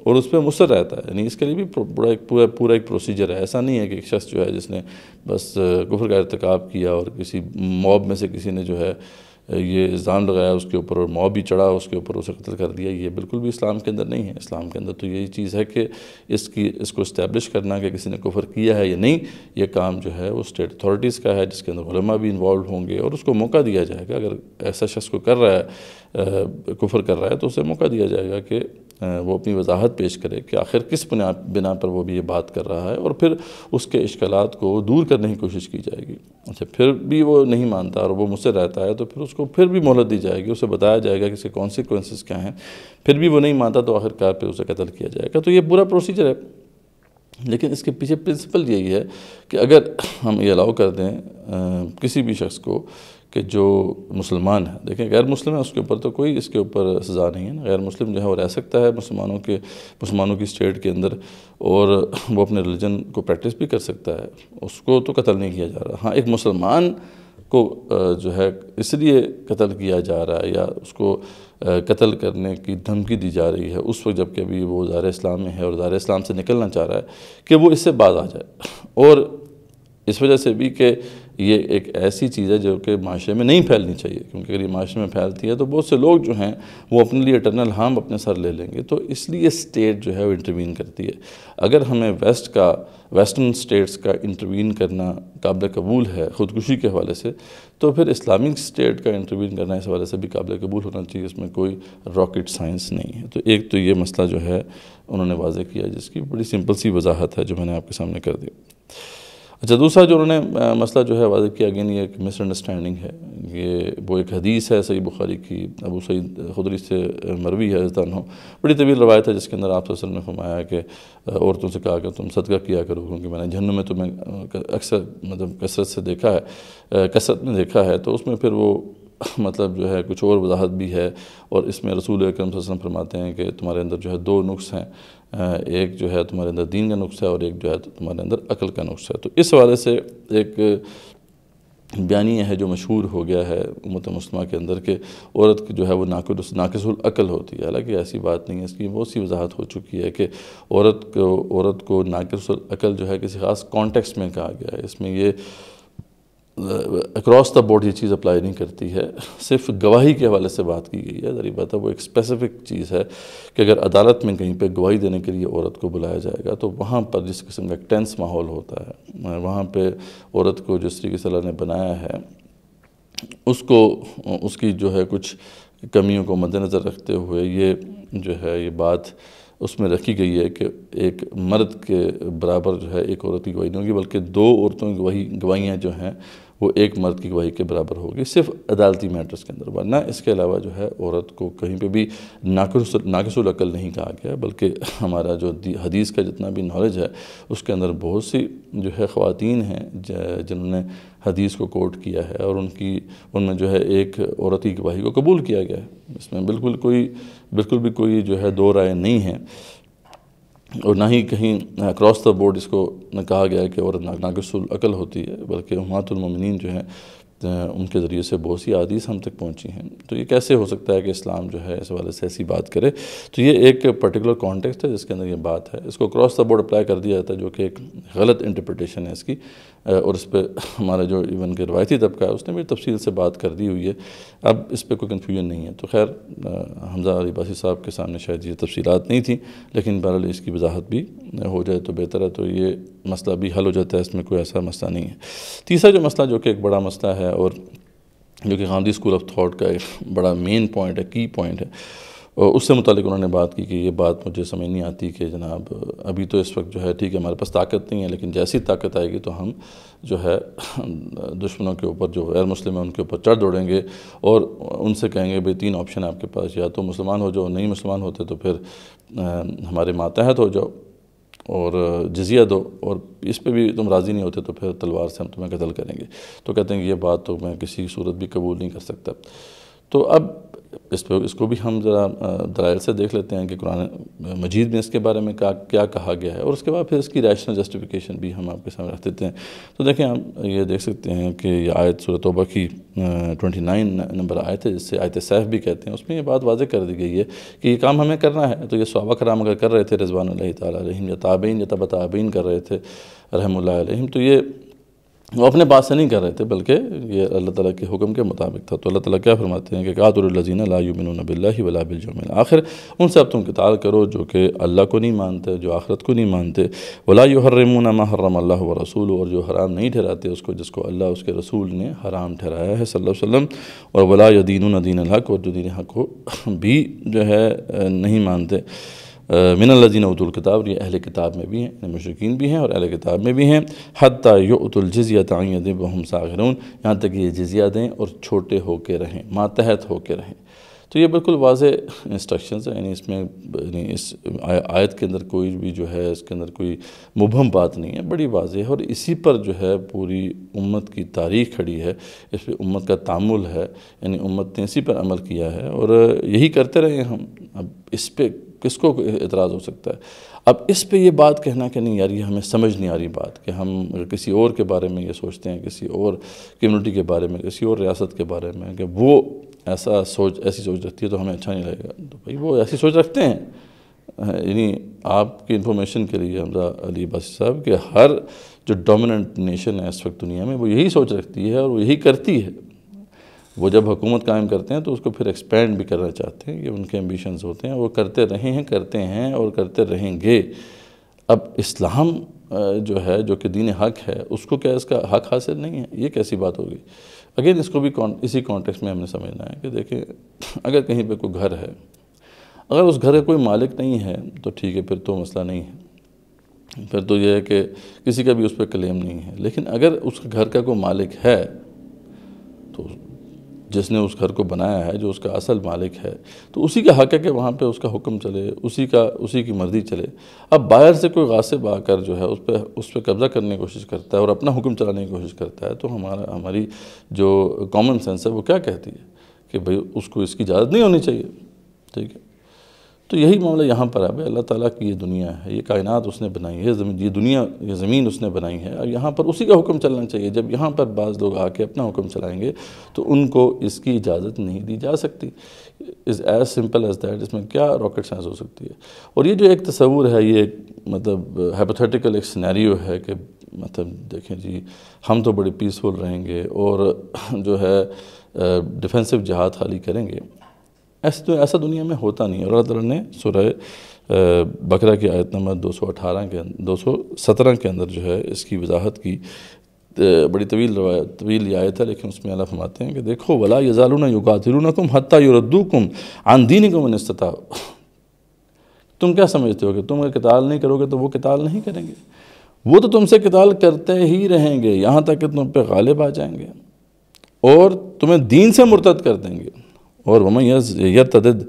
और उस पर मुसर रहता है यानी इसके लिए भी पूरा एक पूरा पूरा एक प्रोसीजर है ऐसा नहीं है कि एक शख्स जो है जिसने बस कुफर का इरतक किया और किसी मॉब में से किसी ने जो है ये इल्ज़ाम लगाया उसके ऊपर और मौ भी चढ़ा उसके ऊपर उसे कत्ल कर दिया ये बिल्कुल भी इस्लाम के अंदर नहीं है इस्लाम के अंदर तो यही चीज़ है कि इसकी इसको इस्टेब्लिश करना कि किसी ने कुफर किया है या नहीं ये काम जो है वो स्टेट अथॉरिटीज़ का है जिसके अंदर वलमा भी इन्वॉल्व होंगे और उसको मौका दिया जाएगा अगर ऐसा शख्स को कर रहा है कुफर कर रहा है तो उसे मौका दिया जाएगा कि वो अपनी वजाहत पेश करे कि आखिर किस बिना पर वो भी ये बात कर रहा है और फिर उसके इश्कल को दूर करने की कोशिश की जाएगी अच्छा फिर भी वो नहीं मानता और वो मुझसे रहता है तो फिर उसको फिर भी मोहलत दी जाएगी उसे बताया जाएगा कि इसके कॉन्सिक्वेंसेस क्या हैं फिर भी वो नहीं मानता तो आखिरकार फिर उसे कत्ल किया जाएगा तो ये बुरा प्रोसीजर है लेकिन इसके पीछे प्रिंसिपल यही है कि अगर हम ये अलाउ कर दें आ, किसी भी शख्स को कि जो मुसलमान है देखें गैर मुस्लिम है उसके ऊपर तो कोई इसके ऊपर सज़ा नहीं है ना गैर मुस्लिम जो है वो रह सकता है मुसलमानों के मुसलमानों की स्टेट के अंदर और वो अपने रिलीजन को प्रैक्टिस भी कर सकता है उसको तो कत्ल नहीं किया जा रहा हाँ एक मुसलमान को जो है इसलिए कत्ल किया जा रहा है या उसको कत्ल करने की धमकी दी जा रही है उस वक्त जबकि अभी वो ज़ार इस्लाम में है और ज़ार इस्लाम से निकलना चाह रहा है कि वो इससे बाज आ जाए और इस वजह से भी कि ये एक ऐसी चीज़ है जो कि माशरे में नहीं फैलनी चाहिए क्योंकि अगर ये माशरे में फैलती है तो बहुत से लोग जो हैं वो अपने लिए अटर्नल हार्म अपने सर ले लेंगे तो इसलिए स्टेट जो है वो इंटरवीन करती है अगर हमें वेस्ट का वेस्टर्न स्टेट्स का इंटरवीन करना काबिल कबूल है ख़ुदकुशी के हवाले से तो फिर इस्लामिक स्टेट का इंटरवीन करना इस हवाले से भी काबिल कबूल होना चाहिए इसमें कोई रॉकेट साइंस नहीं है तो एक तो ये मसला जो है उन्होंने वाजह किया जिसकी बड़ी सिंपल सी वजाहत है जो मैंने आपके सामने कर दी अच्छा दूसरा जो उन्होंने मसला जो है वाजह किया अगेन ये एक मिसअंडरस्टैंडिंग है ये वो एक हदीस है सही बुखारी की अबू सईद खुदरी से मरवी है हो बड़ी तवील रवायत है जिसके अंदर आप असल ने फरमाया कि औरतों से कहा कि तुम सदका किया करो क्योंकि मैंने जन्म में तुम्हें अक्सर मतलब कसरत से देखा है कसरत में देखा है तो उसमें फिर वो मतलब जो है कुछ और वजाहत भी है और इसमें रसूल अक्रम फरमाते हैं कि तुम्हारे अंदर जो है दो नुस्ख हैं एक जो है तुम्हारे अंदर दीन का नुस्ख है और एक जो है तुम्हारे अंदर अकल का नुस्ख है तो इस हवाले से एक बयानी है जो मशहूर हो गया है उमत मुस्लिमा के अंदर के औरत जो है वो नाकस अकल होती है हालांकि ऐसी बात नहीं है इसकी बहुत सी वजाहत हो चुकी है कि औरत को औरत को अकल जो है किसी ख़ास कॉन्टेक्स्ट में कहा गया है इसमें ये अक्रॉस द बोर्ड ये चीज़ अप्लाई नहीं करती है सिर्फ गवाही के हवाले से बात की गई है जरिए बात है वो एक स्पेसिफिक चीज़ है कि अगर अदालत में कहीं पे गवाही देने के लिए औरत को बुलाया जाएगा तो वहाँ पर जिस किस्म का टेंस माहौल होता है वहाँ पे औरत को जिस तरीके सलाह ने बनाया है उसको उसकी जो है कुछ कमियों को मद्दनज़र रखते हुए ये जो है ये बात उसमें रखी गई है कि एक मर्द के बराबर जो है एक औरत की गवाही नहीं होगी बल्कि दो औरतों की गवाही गवाहियाँ जो हैं वो एक मर्द की गवाही के बराबर होगी सिर्फ अदालती मैटर्स के अंदर वरना इसके अलावा जो है औरत को कहीं पे भी नाकस नाकसुल अकल नहीं कहा गया बल्कि हमारा जो हदीस का जितना भी नॉलेज है उसके अंदर बहुत सी जो है ख़वान हैं जिन्होंने हदीस को कोट किया है और उनकी उनमें जो है एक औरत की गवाही को कबूल किया गया है इसमें बिल्कुल कोई बिल्कुल भी कोई जो है दो राय नहीं है और ना ही कहीं अक्रॉस द बोर्ड इसको कहा गया है कि औरत नागसुल अकल होती है बल्कि हमातुलमिन जो हैं उनके ज़रिए से बहुत सी आदीस हम तक पहुंची हैं तो ये कैसे हो सकता है कि इस्लाम जो है इस वाले से ऐसी बात करे तो ये एक पर्टिकुलर कॉन्टेक्स्ट है जिसके अंदर ये बात है इसको क्रॉस द बोर्ड अप्लाई कर दिया जाता है जो कि एक गलत इंटरप्रटेशन है इसकी और इस पर हमारा जो इवन के रवायती तबका है उसने भी तफसील से बात कर दी हुई है अब इस पर कोई कन्फ्यूजन नहीं है तो खैर हमजा अली बासी साहब के सामने शायद ये तफसीत नहीं थी लेकिन बहरहाल इसकी वजाहत भी हो जाए तो बेहतर है तो ये मसला भी हल हो जाता है इसमें कोई ऐसा मसला नहीं है तीसरा जो मसला जो कि एक बड़ा मसला है और जो कि गांधी स्कूल ऑफ थाट का एक बड़ा मेन पॉइंट है की पॉइंट है उससे मुतलिक उन्होंने बात की कि ये बात मुझे समझ नहीं आती कि जनाब अभी तो इस वक्त जो है ठीक है हमारे पास ताकत नहीं है लेकिन जैसी ताकत आएगी तो हम जो है दुश्मनों के ऊपर जो गैर मुस्लिम हैं उनके ऊपर चढ़ दौड़ेंगे और उनसे कहेंगे भाई तीन ऑप्शन है आपके पास या तो मुसलमान हो जाओ नहीं मुसलमान होते तो फिर हमारे मातहत हो जाओ और जजिया दो और इस पर भी तुम राज़ी नहीं होते तो फिर तलवार से हम तुम्हें कतल करेंगे तो कहते हैं कि ये बात तो मैं किसी सूरत भी कबूल नहीं कर सकता तो अब इस पर इसको भी हम ज़रा दलाइल से देख लेते हैं कि कुरान मजीद में इसके बारे में क्या क्या कहा गया है और उसके बाद फिर इसकी रैशनल जस्टिफिकेशन भी हम आपके सामने रख देते हैं तो देखें आप ये देख सकते हैं कि ये आयत सूरत की ट्वेंटी नाइन नंबर आयत है जिससे आयत सैफ भी कहते हैं उसमें ये बात वाजह कर दी गई है कि ये काम हमें करना है तो ये सवाबा कराम अगर कर रहे थे रजवान तम या ताबीन या तब तबीन कर रहे थे रहम तो ये वो अपने बात से नहीं कर रहे थे बल्कि ये अल्लाह ताला के हुक्म के मुताबिक था तो अल्लाह ताला क्या फरमाते हैं कि कातुलजीन लायुमिन बिल्लाही वला आखिर उनसे अब तुम कताल करो जो कि अल्लाह को नहीं मानते जो आखरत को नहीं मानते वला युहरमून हरम अल्लाह व रसूल और जो हराम नहीं ठहराते उसको जिसको अल्लाह उसके रसूल ने हराम ठहराया है सल्ला वसम और वला यदीन दीन हक और जो दीन हक को भी जो है नहीं मानते उतुल किताब ये अहल किताब में भी हैं मशरकिन भी हैं और अहले किताब में भी हैं हती युतुलजिया तयन बहुम सागरून यहाँ तक ये जजिया दें और छोटे होके रहें मातहत होके रहें तो ये बिल्कुल वाज इंस्ट्रक्शन है यानी इसमें यानी इस आयत के अंदर कोई भी जो है इसके अंदर कोई मुबहम बात नहीं है बड़ी वाज है और इसी पर जो है पूरी उम्मत की तारीख खड़ी है इस पर उम्मत का तामुल है यानी उम्मत ने इसी पर अमल किया है और यही करते रहे हम अब इस पर किसको एतराज़ हो सकता है अब इस पे ये बात कहना कि नहीं यार ये हमें समझ नहीं आ रही बात कि हम किसी और के बारे में ये सोचते हैं किसी और कम्युनिटी के बारे में किसी और रियासत के बारे में कि वो ऐसा सोच ऐसी सोच रखती है तो हमें अच्छा नहीं लगेगा तो भाई वो ऐसी सोच रखते हैं हाँ, यानी आपकी इन्फॉर्मेशन के लिए हमजा अली बस साहब कि हर जो डोमिनेंट नेशन है इस वक्त दुनिया में वो यही सोच रखती है और वो यही करती है वो जब हुकूमत कायम करते हैं तो उसको फिर एक्सपेंड भी करना चाहते हैं ये उनके एम्बिशंस होते हैं वो करते रहे हैं करते हैं और करते रहेंगे अब इस्लाम जो है जो कि दीन हक है उसको क्या इसका हक हासिल नहीं है ये कैसी बात होगी अगेन इसको भी कौन इसी कॉन्टेक्स्ट में हमने समझना है कि देखें अगर कहीं पर कोई घर है अगर उस घर का कोई मालिक नहीं है तो ठीक है फिर तो मसला नहीं है फिर तो यह है कि किसी का भी उस पर क्लेम नहीं है लेकिन अगर उस घर का कोई मालिक है तो जिसने उस घर को बनाया है जो उसका असल मालिक है तो उसी का हक है कि वहाँ पे उसका हुक्म चले उसी का उसी की मर्ज़ी चले अब बाहर से कोई गासिब आकर जो है उस पर उस पर कब्ज़ा करने की कोशिश करता है और अपना हुक्म चलाने की कोशिश करता है तो हमारा हमारी जो कॉमन सेंस है वो क्या कहती है कि भाई उसको इसकी इजाज़त नहीं होनी चाहिए ठीक है तो यही मामला यहाँ पर है भाई अल्लाह ताला की ये दुनिया है ये कायनात उसने बनाई है ये दुनिया ये ज़मीन उसने बनाई है और यहाँ पर उसी का हुक्म चलना चाहिए जब यहाँ पर बाज़ लोग आके अपना हुक्म चलाएंगे तो उनको इसकी इजाज़त नहीं दी जा सकती is as simple as that इसमें क्या रॉकेट साइंस हो सकती है और ये जो एक तस्वूर है ये मतलब हाइपोथेटिकल एक सीनारी है कि मतलब देखें जी हम तो बड़े पीसफुल रहेंगे और जो है डिफेंसिव जहाज खाली करेंगे ऐसे तो ऐसा दुनिया में होता नहीं अल्लाह ताला ने सुरह बकरा की आयत नंबर 218 के 217 अं-, के अंदर जो है इसकी वजाहत की बड़ी तवील तवील आयत है लेकिन उसमें अल्लाह फरमाते हैं कि देखो वला यजालून युगातिलकुम हत्ता आन दीन को मनस्तता तुम क्या समझते हो कि तुम अगर किताल नहीं करोगे तो वो किताल नहीं करेंगे वो तो तुमसे किताल करते ही रहेंगे यहाँ तक कि तुम पे गालिब आ जाएंगे और तुम्हें दीन से मुर्तद कर देंगे और वमन यद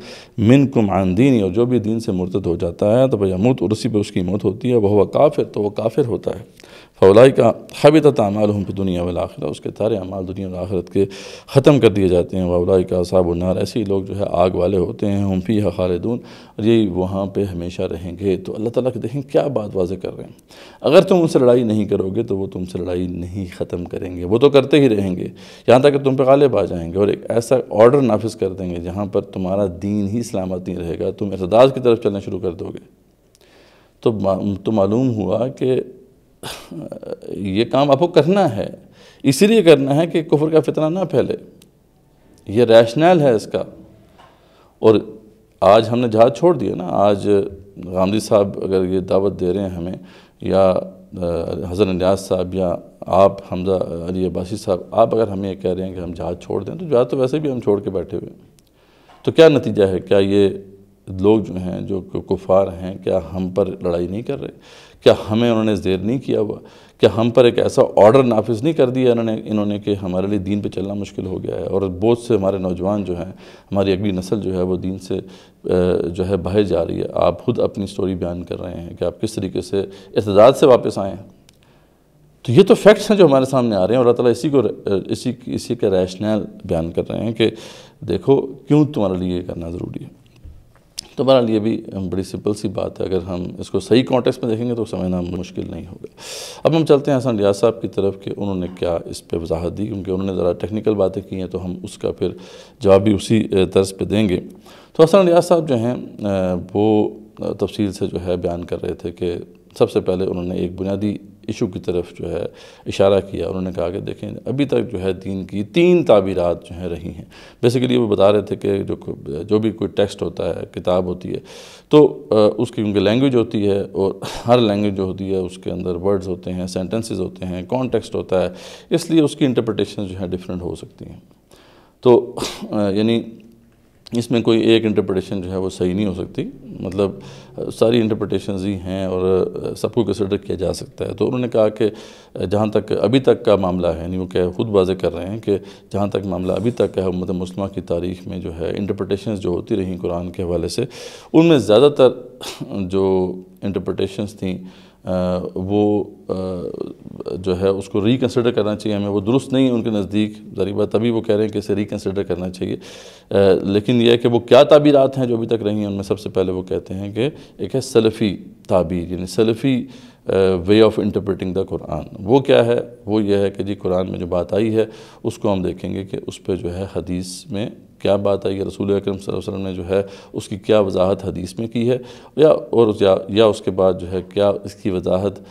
मिन कुम आंदीन और जो भी दीन से मुरतद हो जाता है तो भैया मुत और उसी पर उसकी मौत होती है वह काफिर तो वह काफिर होता है फ़ौलाई का हबित तमाल हम दुनिया वाल आखिर उसके तारे अमाल दुनिया और आखिरत के ख़त्म कर दिए जाते हैं वाउलाई का साबुनार ऐसे ही लोग जो है आग वाले होते हैं हम फ़ी है खालदून और यही वहाँ पर हमेशा रहेंगे तो अल्लाह तला के देखें क्या बात वाजह कर रहे हैं अगर तुम उनसे लड़ाई नहीं करोगे तो वो तुमसे लड़ाई नहीं ख़त्म करेंगे वो तो करते ही रहेंगे यहाँ तक कि तुम पर गालिब आ जाएंगे और एक ऐसा ऑर्डर नाफिज कर देंगे जहाँ पर तुम्हारा दीन ही सलामत नहीं रहेगा तुम इतदाज़ की तरफ चलना शुरू कर दोगे तो तो मालूम हुआ कि ये काम आपको करना है इसीलिए करना है कि कुफर का फितना ना फैले ये रैशनल है इसका और आज हमने जहाज छोड़ दिया ना आज गांधी साहब अगर ये दावत दे रहे हैं हमें या हज़र न्याज साहब या आप हमजा अली अब्बासी साहब आप अगर हमें ये कह रहे हैं कि हम जहाज छोड़ दें तो जहाज तो वैसे भी हम छोड़ के बैठे हुए तो क्या नतीजा है क्या ये लोग जो हैं जो कुफार हैं क्या हम पर लड़ाई नहीं कर रहे क्या हमें उन्होंने जेर नहीं किया हुआ क्या हम पर एक ऐसा ऑर्डर नाफिज नहीं कर दिया इन्होंने इन्होंने कि हमारे लिए दीन पे चलना मुश्किल हो गया है और बहुत से हमारे नौजवान जो हैं हमारी अगली नस्ल जो है वो दीन से जो है बहे जा रही है आप खुद अपनी स्टोरी बयान कर रहे हैं कि आप किस तरीके से इतदाद से वापस आएँ तो ये तो फैक्ट्स हैं जो हमारे सामने आ रहे हैं और अल्लाह इसी को इसी इसी का रैशनल बयान कर रहे हैं कि देखो क्यों तुम्हारे लिए करना ज़रूरी है तो बहरहाल ये भी बड़ी सिंपल सी बात है अगर हम इसको सही कॉन्टेक्स्ट में देखेंगे तो समझना मुश्किल नहीं होगा अब हम चलते हैं हसन रियाज साहब की तरफ कि उन्होंने क्या इस पर वजाहत दी क्योंकि उन्होंने ज़रा टेक्निकल बातें की हैं तो हम उसका फिर जवाब भी उसी तर्ज पर देंगे तो हसन रियाज साहब जो हैं वो तफसील से जो है बयान कर रहे थे कि सबसे पहले उन्होंने एक बुनियादी इशू की तरफ जो है इशारा किया उन्होंने कहा कि देखें अभी तक जो है दीन की तीन ताबीरत जो हैं रही हैं बेसिकली वो बता रहे थे कि जो जो भी कोई टेक्स्ट होता है किताब होती है तो उसकी उनकी लैंग्वेज होती है और हर लैंग्वेज जो होती है उसके अंदर वर्ड्स होते हैं सेंटेंसेस होते हैं कॉन्टेक्स्ट होता है इसलिए उसकी इंटरप्रटेशन जो है डिफरेंट हो सकती हैं तो यानी इसमें कोई एक इंटरप्रटेशन जो है वो सही नहीं हो सकती मतलब सारी इंटरप्रटेशन ही हैं और सबको कंसिडर किया जा सकता है तो उन्होंने कहा कि जहाँ तक अभी तक का मामला है नहीं वो क्या ख़ुद वाजे कर रहे हैं कि जहाँ तक मामला अभी तक का है मतलब मुस्लिम की तारीख में जो है इंटरप्रटेशन जो होती रहीं कुरान के हवाले से उनमें ज़्यादातर जो इंटरप्रटेशन थी वो जो है उसको रिकन्सिडर करना चाहिए हमें वो दुरुस्त नहीं है उनके नज़दीक जारी बात तभी वो कह रहे हैं कि इसे रिकन्सिडर करना चाहिए लेकिन यह कि वो क्या ताबीरात हैं जो अभी तक रही हैं उनमें सबसे पहले वो कहते हैं कि एक है सलफ़ी ताबीर यानी सलफ़ी way of interpreting the Quran वो क्या है वो यह है कि जी कुरान में जो बात आई है उसको हम देखेंगे कि उस पर जो है हदीस में क्या बात आई या रसूल अक्रम वसम ने जो है उसकी क्या वजाहत हदीस में की है या और या, या उसके बाद जो है क्या इसकी वजाहत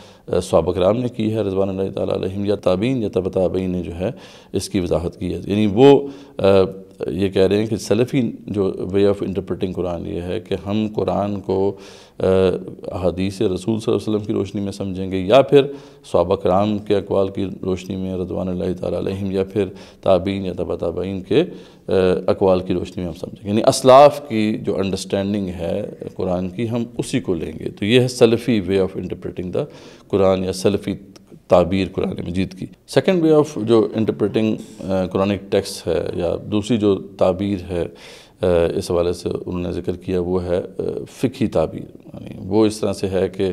राम ने की है रजवान तम या ताबीन या तब ताबीन ने जो है इसकी वजाहत की है यानी वो आ, ये कह रहे हैं कि सलफ़ी जो वे ऑफ़ इंटरप्रटिंग कुरान ये है कि हम कुरान को अदीस रसूल वसलम की रोशनी में समझेंगे या फिर सबक राम के अकवाल की रोशनी में रदवान तम या फिर ताबीन या तबा ताबीन के अकवाल की रोशनी में हम समझेंगे यानी असलाफ की जो अंडरस्टैंडिंग है कुरान की हम उसी को लेंगे तो यह है सेल्फ़ी way of interpreting the Quran या सेल्फ़ी ताबीर कुरान मजीद की सेकेंड वे ऑफ जो इंटरप्रेटिंग कुरानिक टेक्स्ट है या दूसरी जो ताबीर है इस हवाले से उन्होंने जिक्र किया वो है फ़िकी ताबीर यानी वो इस तरह से है कि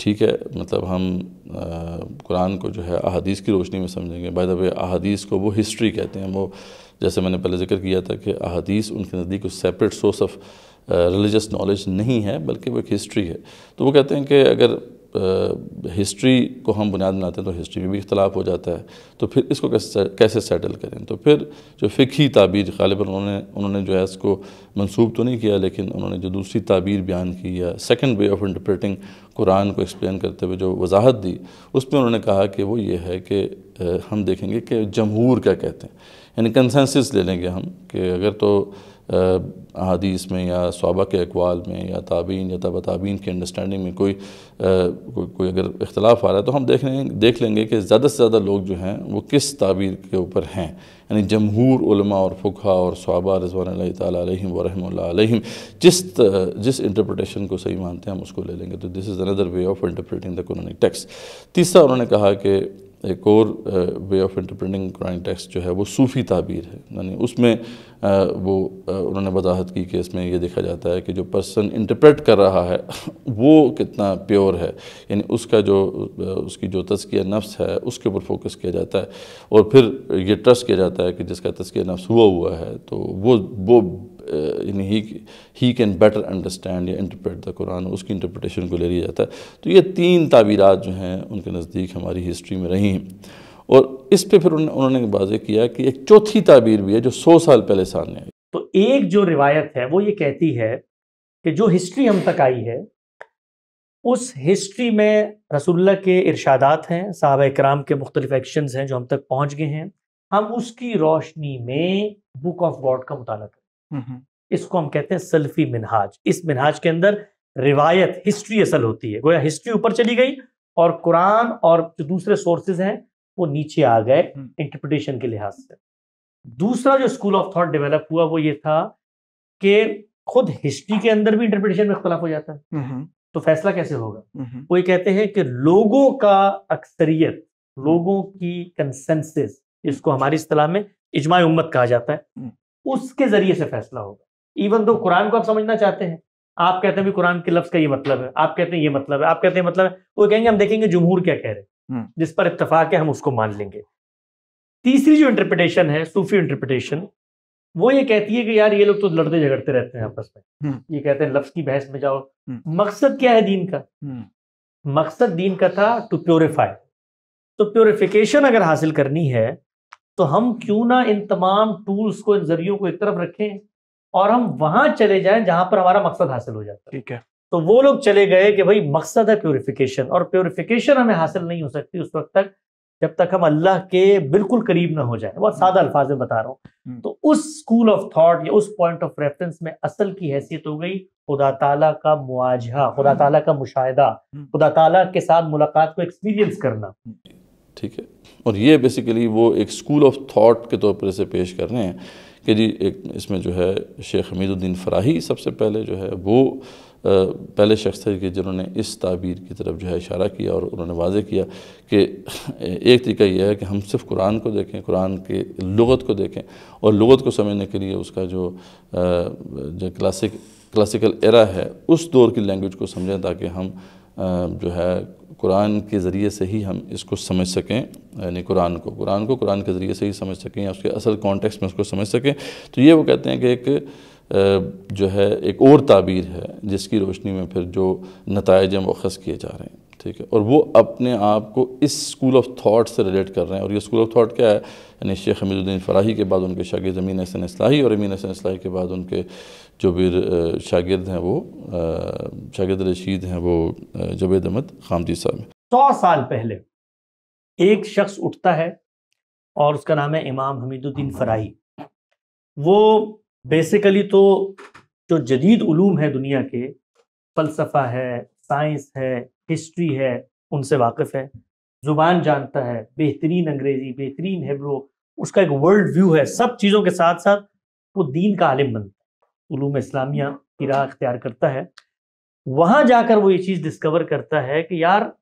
ठीक है मतलब हम कुरान को जो है अहादीस की रोशनी में समझेंगे बाय द वे अहादीस को वो हिस्ट्री कहते हैं वो जैसे मैंने पहले जिक्र किया था कि अहादीस उनके नज़दीक कुछ separate source of religious knowledge नहीं है बल्कि वो एक हिस्ट्री है तो वो कहते हैं कि अगर हिस्ट्री को हम बुनियाद बनाते हैं तो हिस्ट्री में भी इख्तलाफ हो जाता है तो फिर इसको कैसे कैसे सेटल करें तो फिर जो फ़िकी ताबीर गालिबा उन्होंने उन्होंने जो है इसको मनसूब तो नहीं किया लेकिन उन्होंने जो दूसरी ताबीर बयान की या second way of interpreting Quran को एक्सप्लेन करते हुए जो वजाहत दी उसमें उन्होंने कहा कि वो ये है कि हम देखेंगे कि जमहूर क्या कहते हैं यानी कंसेंसिस ले लेंगे हम कि अगर तो अदीस में या सहाबा के अकवाल में या ताबीन या तब ताबीन के अंडरस्टैंडिंग में कोई आ, को, कोई अगर इख्तलाफ आ रहा है तो हम देख लेंगे देख लेंगे कि ज़्यादा से ज़्यादा लोग जो हैं वो किस ताबीर के ऊपर हैं यानी जमहूर उलमा और फुखा और स्वाबा रजवान तम वरम जिस जिस इंटरप्रटेशन को सही मानते हैं हम उसको ले लेंगे तो this is another way of interpreting the Quranic text तीसरा उन्होंने कहा कि एक और way of interpreting Quranic text जो है वो सूफ़ी ताबीर है यानी उसमें uh, वो uh, उन्होंने वजाहत की कि इसमें ये देखा जाता है कि जो पर्सन इंटरप्रेट कर रहा है वो कितना प्योर है यानी उसका जो uh, उसकी जो तस्किया नफ्स है उसके ऊपर फोकस किया जाता है और फिर ये ट्रस्ट किया जाता है कहता है कि जिसका तस्कर नफ्स हुआ हुआ है तो वो वो यानी he he can better understand या इंटरप्रेट द कुरान उसकी इंटरप्रटेशन को ले लिया जाता है तो ये तीन ताबीरात जो हैं उनके नज़दीक हमारी हिस्ट्री में रही और इस पर फिर उन्होंने वाजे किया कि एक चौथी ताबीर भी है जो सौ साल पहले सामने आई तो एक जो रिवायत है वो ये कहती है कि जो हिस्ट्री हम तक आई है उस हिस्ट्री में रसुल्ला के इर्शादात हैं साहब कराम के मुख्तलिफ एक्शंस हैं जो हम तक पहुँच गए हैं हम उसकी रोशनी में बुक ऑफ गॉड का मुताला करें इसको हम कहते हैं सल्फी मिनहाज इस मिनहाज के अंदर रिवायत हिस्ट्री असल होती है गोया हिस्ट्री ऊपर चली गई और कुरान और जो दूसरे सोर्सेज हैं वो नीचे आ गए इंटरप्रिटेशन के लिहाज से दूसरा जो स्कूल ऑफ थॉट डेवलप हुआ वो ये था कि खुद हिस्ट्री के अंदर भी इंटरप्रिटेशन में इख्तलाफ हो जाता है तो फैसला कैसे होगा वो ये कहते हैं कि लोगों का अक्सरियत लोगों की कंसेंसिस इसको हमारी इतलाह में इजमा उम्मत कहा जाता है हम्म। उसके जरिए से फैसला होगा इवन दो कुरान को आप समझना चाहते हैं आप कहते हैं भी कुरान के लफ्ज का ये मतलब है आप कहते हैं ये मतलब है आप कहते हैं मतलब है वो कहेंगे हम देखेंगे जमहूर क्या कह रहे हैं हम्म। जिस पर इतफाक है हम उसको मान लेंगे तीसरी जो इंटरप्रिटेशन है सूफी इंटरप्रिटेशन वो ये कहती है कि यार ये लोग तो लड़ते झगड़ते रहते हैं आपस में हम्म। ये कहते हैं लफ्ज की बहस में जाओ मकसद क्या है दीन का मकसद दीन का था टू प्योरीफाई तो प्योरिफिकेशन अगर हासिल करनी है तो हम क्यों ना इन तमाम टूल्स को इन जरियों को एक तरफ रखें और हम वहां चले जाएं जहां पर हमारा मकसद हासिल हो जाता है ठीक है तो वो लोग चले गए कि भाई मकसद है प्योरिफिकेशन और प्योरिफिकेशन हमें हासिल नहीं हो सकती उस वक्त तक जब तक हम अल्लाह के बिल्कुल करीब ना हो जाए बहुत हम्म। सादा अल्फाज में बता रहा हूँ हम्म। तो उस स्कूल ऑफ थॉट या उस पॉइंट ऑफ रेफरेंस में असल की हैसियत हो गई खुदा ताला का मुआजा खुदा हम्म। ताला का मुशाह खुदा ताला के साथ मुलाकात को एक्सपीरियंस करना ठीक है और ये बेसिकली वो एक स्कूल ऑफ थाट के तौर पर इसे पेश कर रहे हैं कि जी एक इसमें जो है शेख हमीदुद्दीन फराही सबसे पहले जो है वो पहले शख्स थे कि जिन्होंने इस ताबीर की तरफ जो है इशारा किया और उन्होंने वाजे किया कि एक तरीका यह है कि हम सिर्फ कुरान को देखें कुरान के लगत को देखें और लगत को समझने के लिए उसका जो जो क्लासिक क्लासिकल एरा है उस दौर की लैंग्वेज को समझें ताकि हम जो है कुरान के ज़रिए से ही हम इसको समझ सकें यानी कुरान को कुरान को कुरान के ज़रिए से ही समझ सकें या उसके असल कॉन्टेक्स्ट में उसको समझ सकें तो ये वो कहते हैं कि एक जो है एक और ताबीर है जिसकी रोशनी में फिर जो नतज मखस किए जा रहे हैं ठीक है और वो अपने आप को इस स्कूल ऑफ थाट से रिलेट कर रहे हैं और ये स्कूल ऑफ थाट क्या है यानी शेख हमीदुद्दीन फ़राही के बाद उनके शागि अमीन असन असलाही और अमीन असन असलाही के बाद उनके जो फिर शागिर्द हैं वो शागिर्द रशीद हैं वो जवेद अहमद खामदी साहब सौ साल पहले एक शख्स उठता है और उसका नाम है इमाम हमीदुद्दीन फराही वो बेसिकली तो जो जदीद ूम है दुनिया के फ़लसफ़ा है साइंस है हिस्ट्री है उनसे वाकिफ़ है ज़ुबान जानता है बेहतरीन अंग्रेज़ी बेहतरीन है उसका एक वर्ल्ड व्यू है सब चीज़ों के साथ साथ वो दीन का आलिम बनता उलूम इस्लामिया की राह अख्तियार करता है वहाँ जाकर वो ये चीज़ डिस्कवर करता है कि यार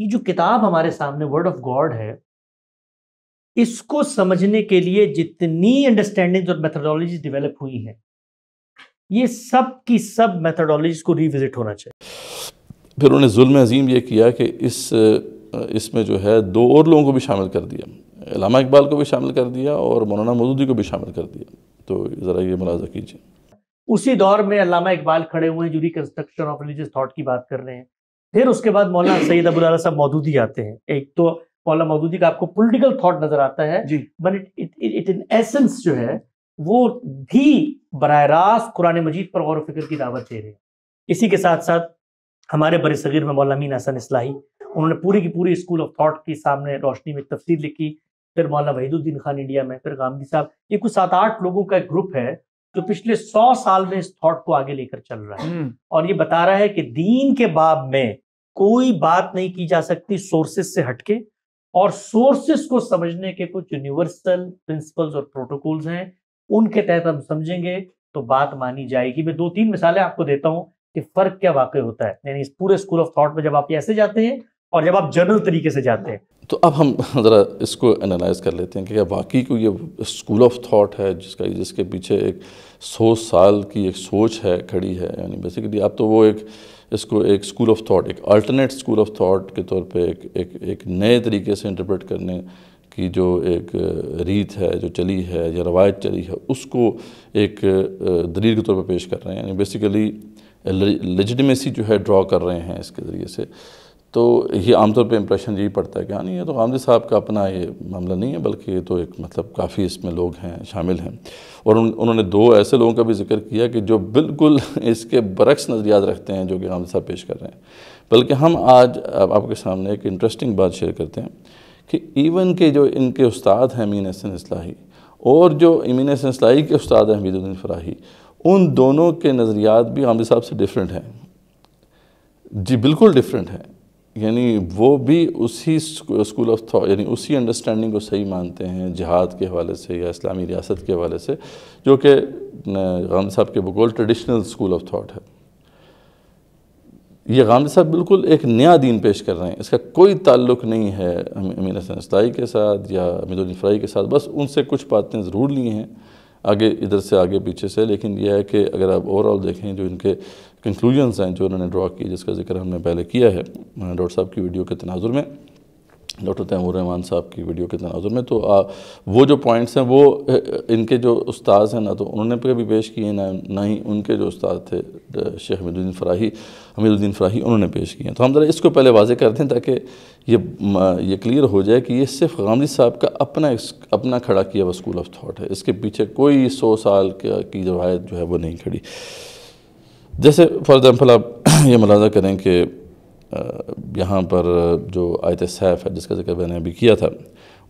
ये जो किताब हमारे सामने वर्ड ऑफ गॉड है इसको समझने के लिए जितनी अंडरस्टैंडिंग और मेथडोलॉजी डेवलप हुई हैं ये सब की सब मेथडोलॉजी को रिविजिट होना चाहिए फिर उन्होंने जुल्म अजीम ये किया कि इस इसमें जो है दो और लोगों को भी शामिल कर दिया इलामा इकबाल को भी शामिल कर दिया और मौलाना मजूदी को भी शामिल कर दिया तो ज़रा ये मुलाजा कीजिए उसी दौर में अलामा इकबाल खड़े हुए हैं जो रिकन्स्ट्रक्शन ऑफ रिलीजियस थॉट की बात कर रहे हैं फिर उसके बाद मौलाना सैयद अला साहब मौदूदी आते हैं एक तो मौलाना मौदूदी का आपको पोलिटिकल थाट नजर आता है but it it in essence जो है वो भी बर रास्त कुरान मजीद पर गौर फिक्र की दावत दे रहे हैं इसी के साथ साथ हमारे बर सगीर में मौलाना मीन हसन इसलाही उन्होंने पूरी की पूरी स्कूल ऑफ थॉट के सामने रोशनी में तफसीर लिखी फिर मौलाना वहीदुद्दीन खान इंडिया में फिर गांधी साहब ये कुछ सात आठ लोगों का एक ग्रुप है जो पिछले सौ साल में इस थॉट को आगे लेकर चल रहा है हम्म। और ये बता रहा है कि दीन के बाब में कोई बात नहीं की जा सकती सोर्सेस से हटके और सोर्सेस को समझने के कुछ यूनिवर्सल प्रिंसिपल्स और प्रोटोकॉल्स हैं उनके तहत हम समझेंगे तो बात मानी जाएगी मैं दो तीन मिसालें आपको देता हूं कि फर्क क्या वाकई होता है यानी इस पूरे स्कूल ऑफ थॉट में जब आप ऐसे जाते हैं और जब आप जनरल तरीके से जाते हैं तो अब हम ज़रा इसको एनालाइज कर लेते हैं कि क्या वाकई को ये स्कूल ऑफ थॉट है जिसका जिसके पीछे एक सौ साल की एक सोच है खड़ी है यानी बेसिकली आप तो वो एक इसको एक स्कूल ऑफ थॉट एक अल्टरनेट स्कूल ऑफ थॉट के तौर पे एक एक, एक नए तरीके से इंटरप्रेट करने की जो एक रीत है जो चली है या रवायत चली है उसको एक दलील के तौर पर पेश कर रहे हैं यानी बेसिकली लेजिटमेसी जो है ड्रॉ कर रहे हैं इसके ज़रिए से तो ये आमतौर पे इम्प्रेशन यही पड़ता है कि हाँ नहीं है तो गांधी साहब का अपना ये मामला नहीं है बल्कि ये तो एक मतलब काफ़ी इसमें लोग हैं शामिल हैं और उन, उन्होंने दो ऐसे लोगों का भी जिक्र किया कि जो बिल्कुल इसके बरक्स नज़रियात रखते हैं जो कि गांधी साहब पेश कर रहे हैं बल्कि हम आज आपके सामने एक इंटरेस्टिंग बात शेयर करते हैं कि इवन के जो इनके उस्ताद हैं अमीन हसन इसलाही और जो अमीन हसन इसलाही के उस्ताद हैं हमीदुद्दीन फराही उन दोनों के नज़रियात भी गांधी साहब से डिफरेंट हैं जी बिल्कुल डिफरेंट हैं यानी वो भी उसी स्कूल ऑफ थाट यानी उसी अंडरस्टैंडिंग को सही मानते हैं जहाद के हवाले से या इस्लामी रियासत के हवाले से जो कि गाम साहब के बकोल ट्रेडिशनल स्कूल ऑफ थाट है ये गाम साहब बिल्कुल एक नया दीन पेश कर रहे हैं इसका कोई ताल्लुक नहीं है अमीन हसन इसलाई के साथ या अमीदुलफ्राई के साथ बस उनसे कुछ बातें ज़रूर ली हैं आगे इधर से आगे पीछे से लेकिन यह है कि अगर आप ओवरऑल देखें जो इनके कंक्लूजनस हैं जो उन्होंने ड्रा किए जिसका जिक्र हमने पहले किया है डॉक्टर साहब की वीडियो के तनाजुर में डॉक्टर तैमूर रहमान साहब की वीडियो के तनाजुर में तो आ, वो जो पॉइंट्स हैं वो इनके जो उस्ताद हैं ना तो उन्होंने कभी पेश किए ना ना ही उनके जो उस्ताद थे शेख हमीदुद्दीन फ़राही हमीदुद्दीन फ़राही उन्होंने पेश किए तो हम ज़रा इसको पहले वाजे कर दें ताकि ये ये क्लियर हो जाए कि ये सिर्फ गांधी साहब का अपना अपना खड़ा किया हुआ स्कूल ऑफ थाट है इसके पीछे कोई सौ साल की रवायत जो है वो नहीं खड़ी जैसे फॉर एग्ज़ाम्पल आप ये मुलाजा करें कि यहाँ पर जो आयत सैफ़ है जिसका जिक्र मैंने अभी किया था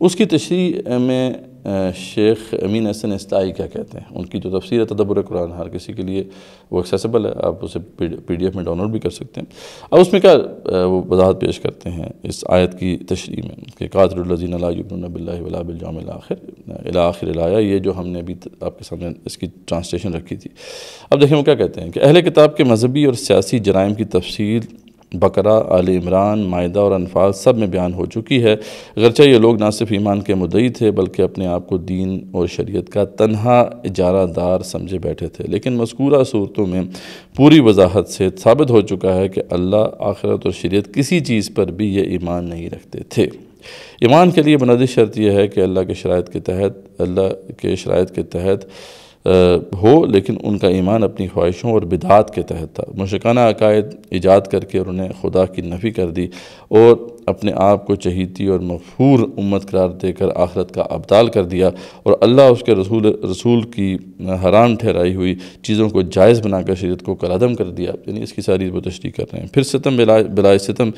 उसकी तशरी में शेख अमीन असन इसलाई क्या कहते हैं उनकी जो तफसीर है तदबर कुरान हर किसी के लिए वो एक्सेसिबल है आप उसे पी डी एफ में डाउनलोड भी कर सकते हैं अब उसमें क्या वो वजाहत पेश करते हैं इस आयत की तशरी में कि कातरजीन बिल्लाबिलजाम आखिर आखिर लाया ये जो हमने अभी आपके सामने इसकी ट्रांसलेशन रखी थी अब देखें वो क्या कहते हैं कि अहल किताब के मजहबी और सियासी जराइम की तफसीर बकरा आल इमरान मायदा और अनफाज सब में बयान हो चुकी है गरचा ये लोग ना सिर्फ ईमान के मुदई थे बल्कि अपने आप को दीन और शरीयत का तनहा इजारादार समझे बैठे थे लेकिन मस्कूरा सूरतों में पूरी वजाहत से साबित हो चुका है कि अल्लाह आखिरत और शरीयत किसी चीज़ पर भी ये ईमान नहीं रखते थे ईमान के लिए बुनियादी शर्त यह है कि अल्लाह के शरात के तहत अल्लाह के शरात के तहत हो लेकिन उनका ईमान अपनी ख्वाहिशों और बिदात के तहत था मुशकाना अकायद ईजाद करके और उन्हें खुदा की नफ़ी कर दी और अपने आप को चहीती और मफहूर उम्मत करार देकर आखरत का अबदाल कर दिया और अल्लाह उसके रसूल रसूल की हराम ठहराई हुई चीज़ों को जायज़ बनाकर शरीत को कलादम कर दिया यानी इसकी सारी वो तशरी कर रहे हैं फिर सितम बिला बिला सितम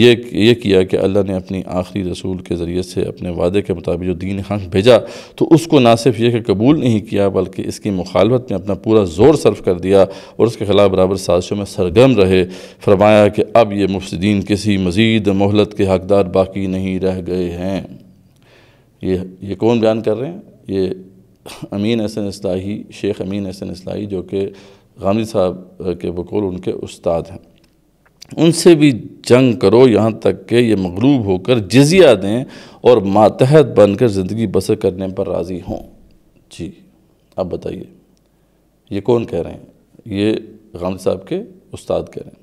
ये ये किया कि अल्लाह ने अपनी आखिरी रसूल के ज़रिए से अपने वादे के मुताबिक जो दीन हक भेजा तो उसको ना सिर्फ यह कि कबूल नहीं किया बल्कि इसकी मुखालवत में अपना पूरा ज़ोर सर्फ कर दिया और उसके खिलाफ बराबर साजिशों में सरगर्म रहे फरमाया कि अब ये मुफसदीन किसी मज़ीद मोहलत के हकदार बाकी नहीं रह गए हैं ये ये कौन बयान कर रहे हैं ये अमीन हसन इसलाही शेख अमीन हसन इसलाही जो कि गांधी साहब के बकोल उनके उस्ताद हैं उनसे भी जंग करो यहाँ तक कि ये मगलूब होकर जजिया दें और मातहत बनकर ज़िंदगी बसर करने पर राज़ी हों जी अब बताइए ये कौन कह रहे हैं ये गांधी साहब के उस्ताद कह रहे हैं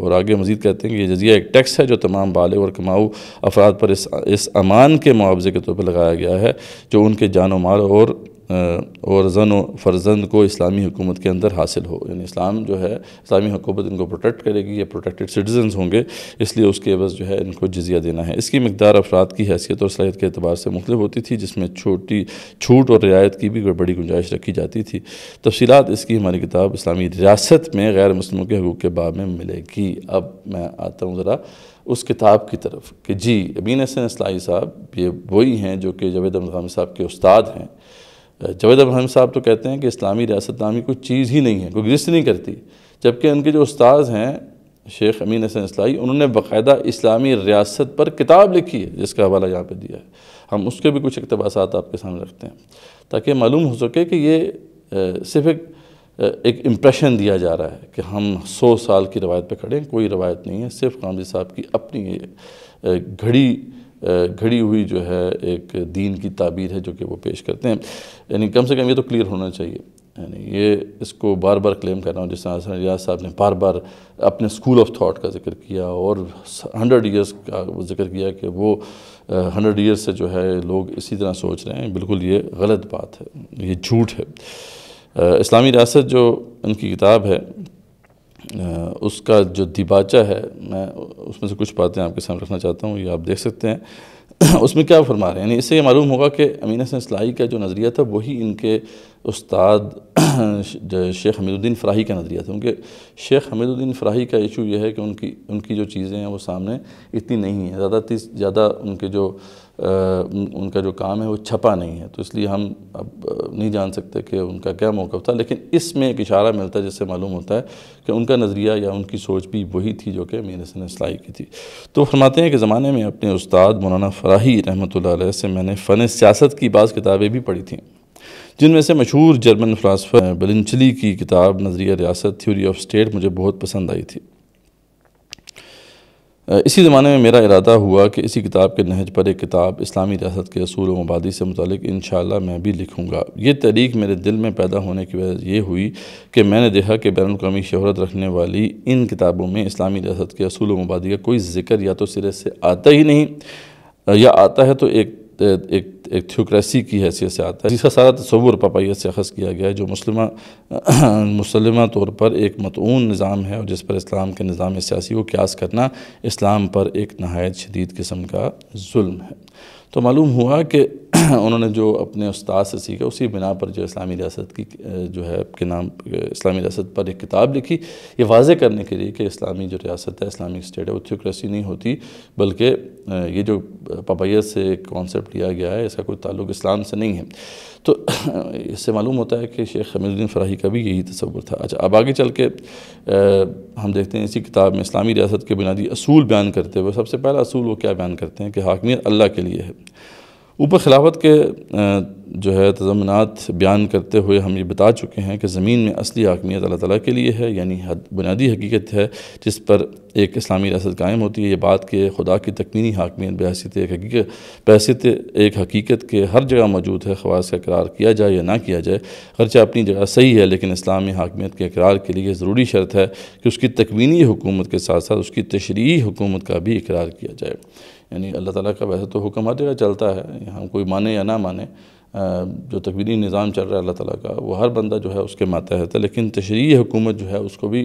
और आगे मजीद कहते हैं कि ये जजिया एक टैक्स है जो तमाम बाले और कमाऊ अफराद पर इस इस अमान के मुआवजे के तौर पर लगाया गया है जो उनके जानों माल और और जन फ़र्जंद को इस्लामी हुकूमत के अंदर हासिल हो यानी इस्लाम जो है इस्लामी हुकूमत इनको प्रोटेक्ट करेगी ये प्रोटेक्टेड सिटीजन होंगे इसलिए उसके बस जो है इनको जजिया देना है इसकी मकदार अफराद की हैसियत और सलाहियत के अतबार से मुख्त होती थी जिसमें छोटी छूट और रियायत की भी बड़ी गुंजाइश रखी जाती थी तफसीत इसकी हमारी किताब इस्लामी रियासत में गैर मुस्लिमों के हकूक़ के बाद में मिलेगी अब मैं आता हूँ ज़रा उस किताब की तरफ कि जी अबीन हसन इसलाई साहब ये वही हैं जो कि जवेद अहमद साहब के उस्ताद हैं जवेद अब्राहिम साहब तो कहते हैं कि इस्लामी रियासत नामी कोई चीज़ ही नहीं है कोई एग्जिस्ट नहीं करती जबकि उनके जो उस्ताद हैं शेख अमीन हसन इसलाई उन्होंने बाकायदा इस्लामी रियासत पर किताब लिखी है जिसका हवाला यहाँ पर दिया है हम उसके भी कुछ इकतबास आपके सामने रखते हैं ताकि मालूम हो सके कि ये सिर्फ एक एक इम्प्रेशन दिया जा रहा है कि हम सौ साल की रवायत पर खड़े हैं कोई रवायत नहीं है सिर्फ गांधी साहब की अपनी घड़ी घड़ी हुई जो है एक दीन की ताबीर है जो कि वो पेश करते हैं यानी कम से कम ये तो क्लियर होना चाहिए यानी ये इसको बार बार क्लेम कर रहा हूँ जिस तरह असर रियाज साहब ने बार बार अपने स्कूल ऑफ थाट का जिक्र किया और हंड्रेड ईयर्स का जिक्र किया कि वो हंड्रेड ईयर्स से जो है लोग इसी तरह सोच रहे हैं बिल्कुल ये गलत बात है ये झूठ है इस्लामी रियासत जो इनकी किताब है उसका जो दिबाचा है मैं उसमें से कुछ बातें आपके सामने रखना चाहता हूँ ये आप देख सकते हैं उसमें क्या फरमा रहे हैं यानी इससे ये मालूम होगा कि अमीन हसन इसलाई का जो नज़रिया था वही इनके उस्ताद शेख हमीदुद्दीन फ़राही का नज़रिया था उनके शेख हमीदुद्दीन फ़राही का इशू यह है कि उनकी उनकी जो चीज़ें हैं वो सामने इतनी नहीं है ज़्यादा ज़्यादा उनके जो उनका जो काम है वो छपा नहीं है तो इसलिए हम अब नहीं जान सकते कि उनका क्या मौक़ था लेकिन इसमें एक इशारा मिलता है जिससे मालूम होता है कि उनका नज़रिया या उनकी सोच भी वही थी जो कि मीन हसन इसलाई की थी तो फरमाते हैं कि ज़माने में अपने उस्ताद मौलाना फ़राही रहमत से मैंने फ़न सियासत की बाज़ किताबें भी पढ़ी थी जिनमें से मशहूर जर्मन फ़िलासफ़र बलिनचली की किताब नज़रिया रियासत थ्योरी ऑफ स्टेट मुझे बहुत पसंद आई थी इसी ज़माने में मेरा इरादा हुआ कि इसी किताब के नहज पर एक किताब इस्लामी रियासत के असूल व मबादी से मुतलिक इन मैं भी लिखूँगा ये तहरीक मेरे दिल में पैदा होने की वजह यह हुई कि मैंने देखा कि बैन अवी शहरत रखने वाली इन किताबों में इस्लामी रियासत के असूल व मबादी का कोई जिक्र या तो सिरे से आता ही नहीं या आता है तो एक एक एक थियोक्रेसी की हैसियत से आता है जिसका सारा तस्वूर पपाइत से अखज़ किया गया है जो मुस्लिम मुसलमा तौर पर एक मतून निज़ाम है और जिस पर इस्लाम के निज़ाम सियासी को क्यास करना इस्लाम पर एक नहायत शदीद किस्म का जुल्म है तो मालूम हुआ कि उन्होंने जो अपने उस्ताद से सीखा उसी बिना पर जो इस्लामी रियासत की जो है के नाम इस्लामी रियासत पर एक किताब लिखी ये वाजह करने के लिए कि इस्लामी जो रियासत है इस्लामिक स्टेट है वो थ्योक्रेसी नहीं होती बल्कि ये जो पबैत से एक कॉन्सेप्ट लिया गया है इसका कोई ताल्लुक इस्लाम से नहीं है तो इससे मालूम होता है कि शेख हमीदुद्दीन फराही का भी यही तस्वुर था अच्छा अब आगे चल के हम देखते हैं इसी किताब में इस्लामी रियासत के बुनियादी असूल बयान करते हुए सबसे पहला असूल वो क्या बयान करते हैं कि हाकमियत अल्लाह के लिए है ऊपर खिलाफत के जो है तजमनात बयान करते हुए हम ये बता चुके हैं कि ज़मीन में असली आकमियत अल्लाह ताली के लिए है यानी बुनियादी हकीकत है जिस पर एक इस्लामी रियासत कायम होती है ये बात कि खुदा की तकनीनी हाकमियत बहसीत एक हकीकत बहसीत एक हकीकत के हर जगह मौजूद है खवास का करार किया जाए या ना किया जाए खर्चा अपनी जगह सही है लेकिन इस्लामी हाकमियत के इकरार के लिए ज़रूरी शर्त है कि उसकी तकवीनी हुकूमत के साथ साथ उसकी तशरी हुकूमत का भी इकरार किया जाए यानी अल्लाह ताला का वैसे तो हुक्म हर जगह चलता है हम कोई माने या ना माने जो तकबीरी निज़ाम चल रहा है अल्लाह ताला का वो हर बंदा जो है उसके मातहत है लेकिन तशरी हुकूमत जो है उसको भी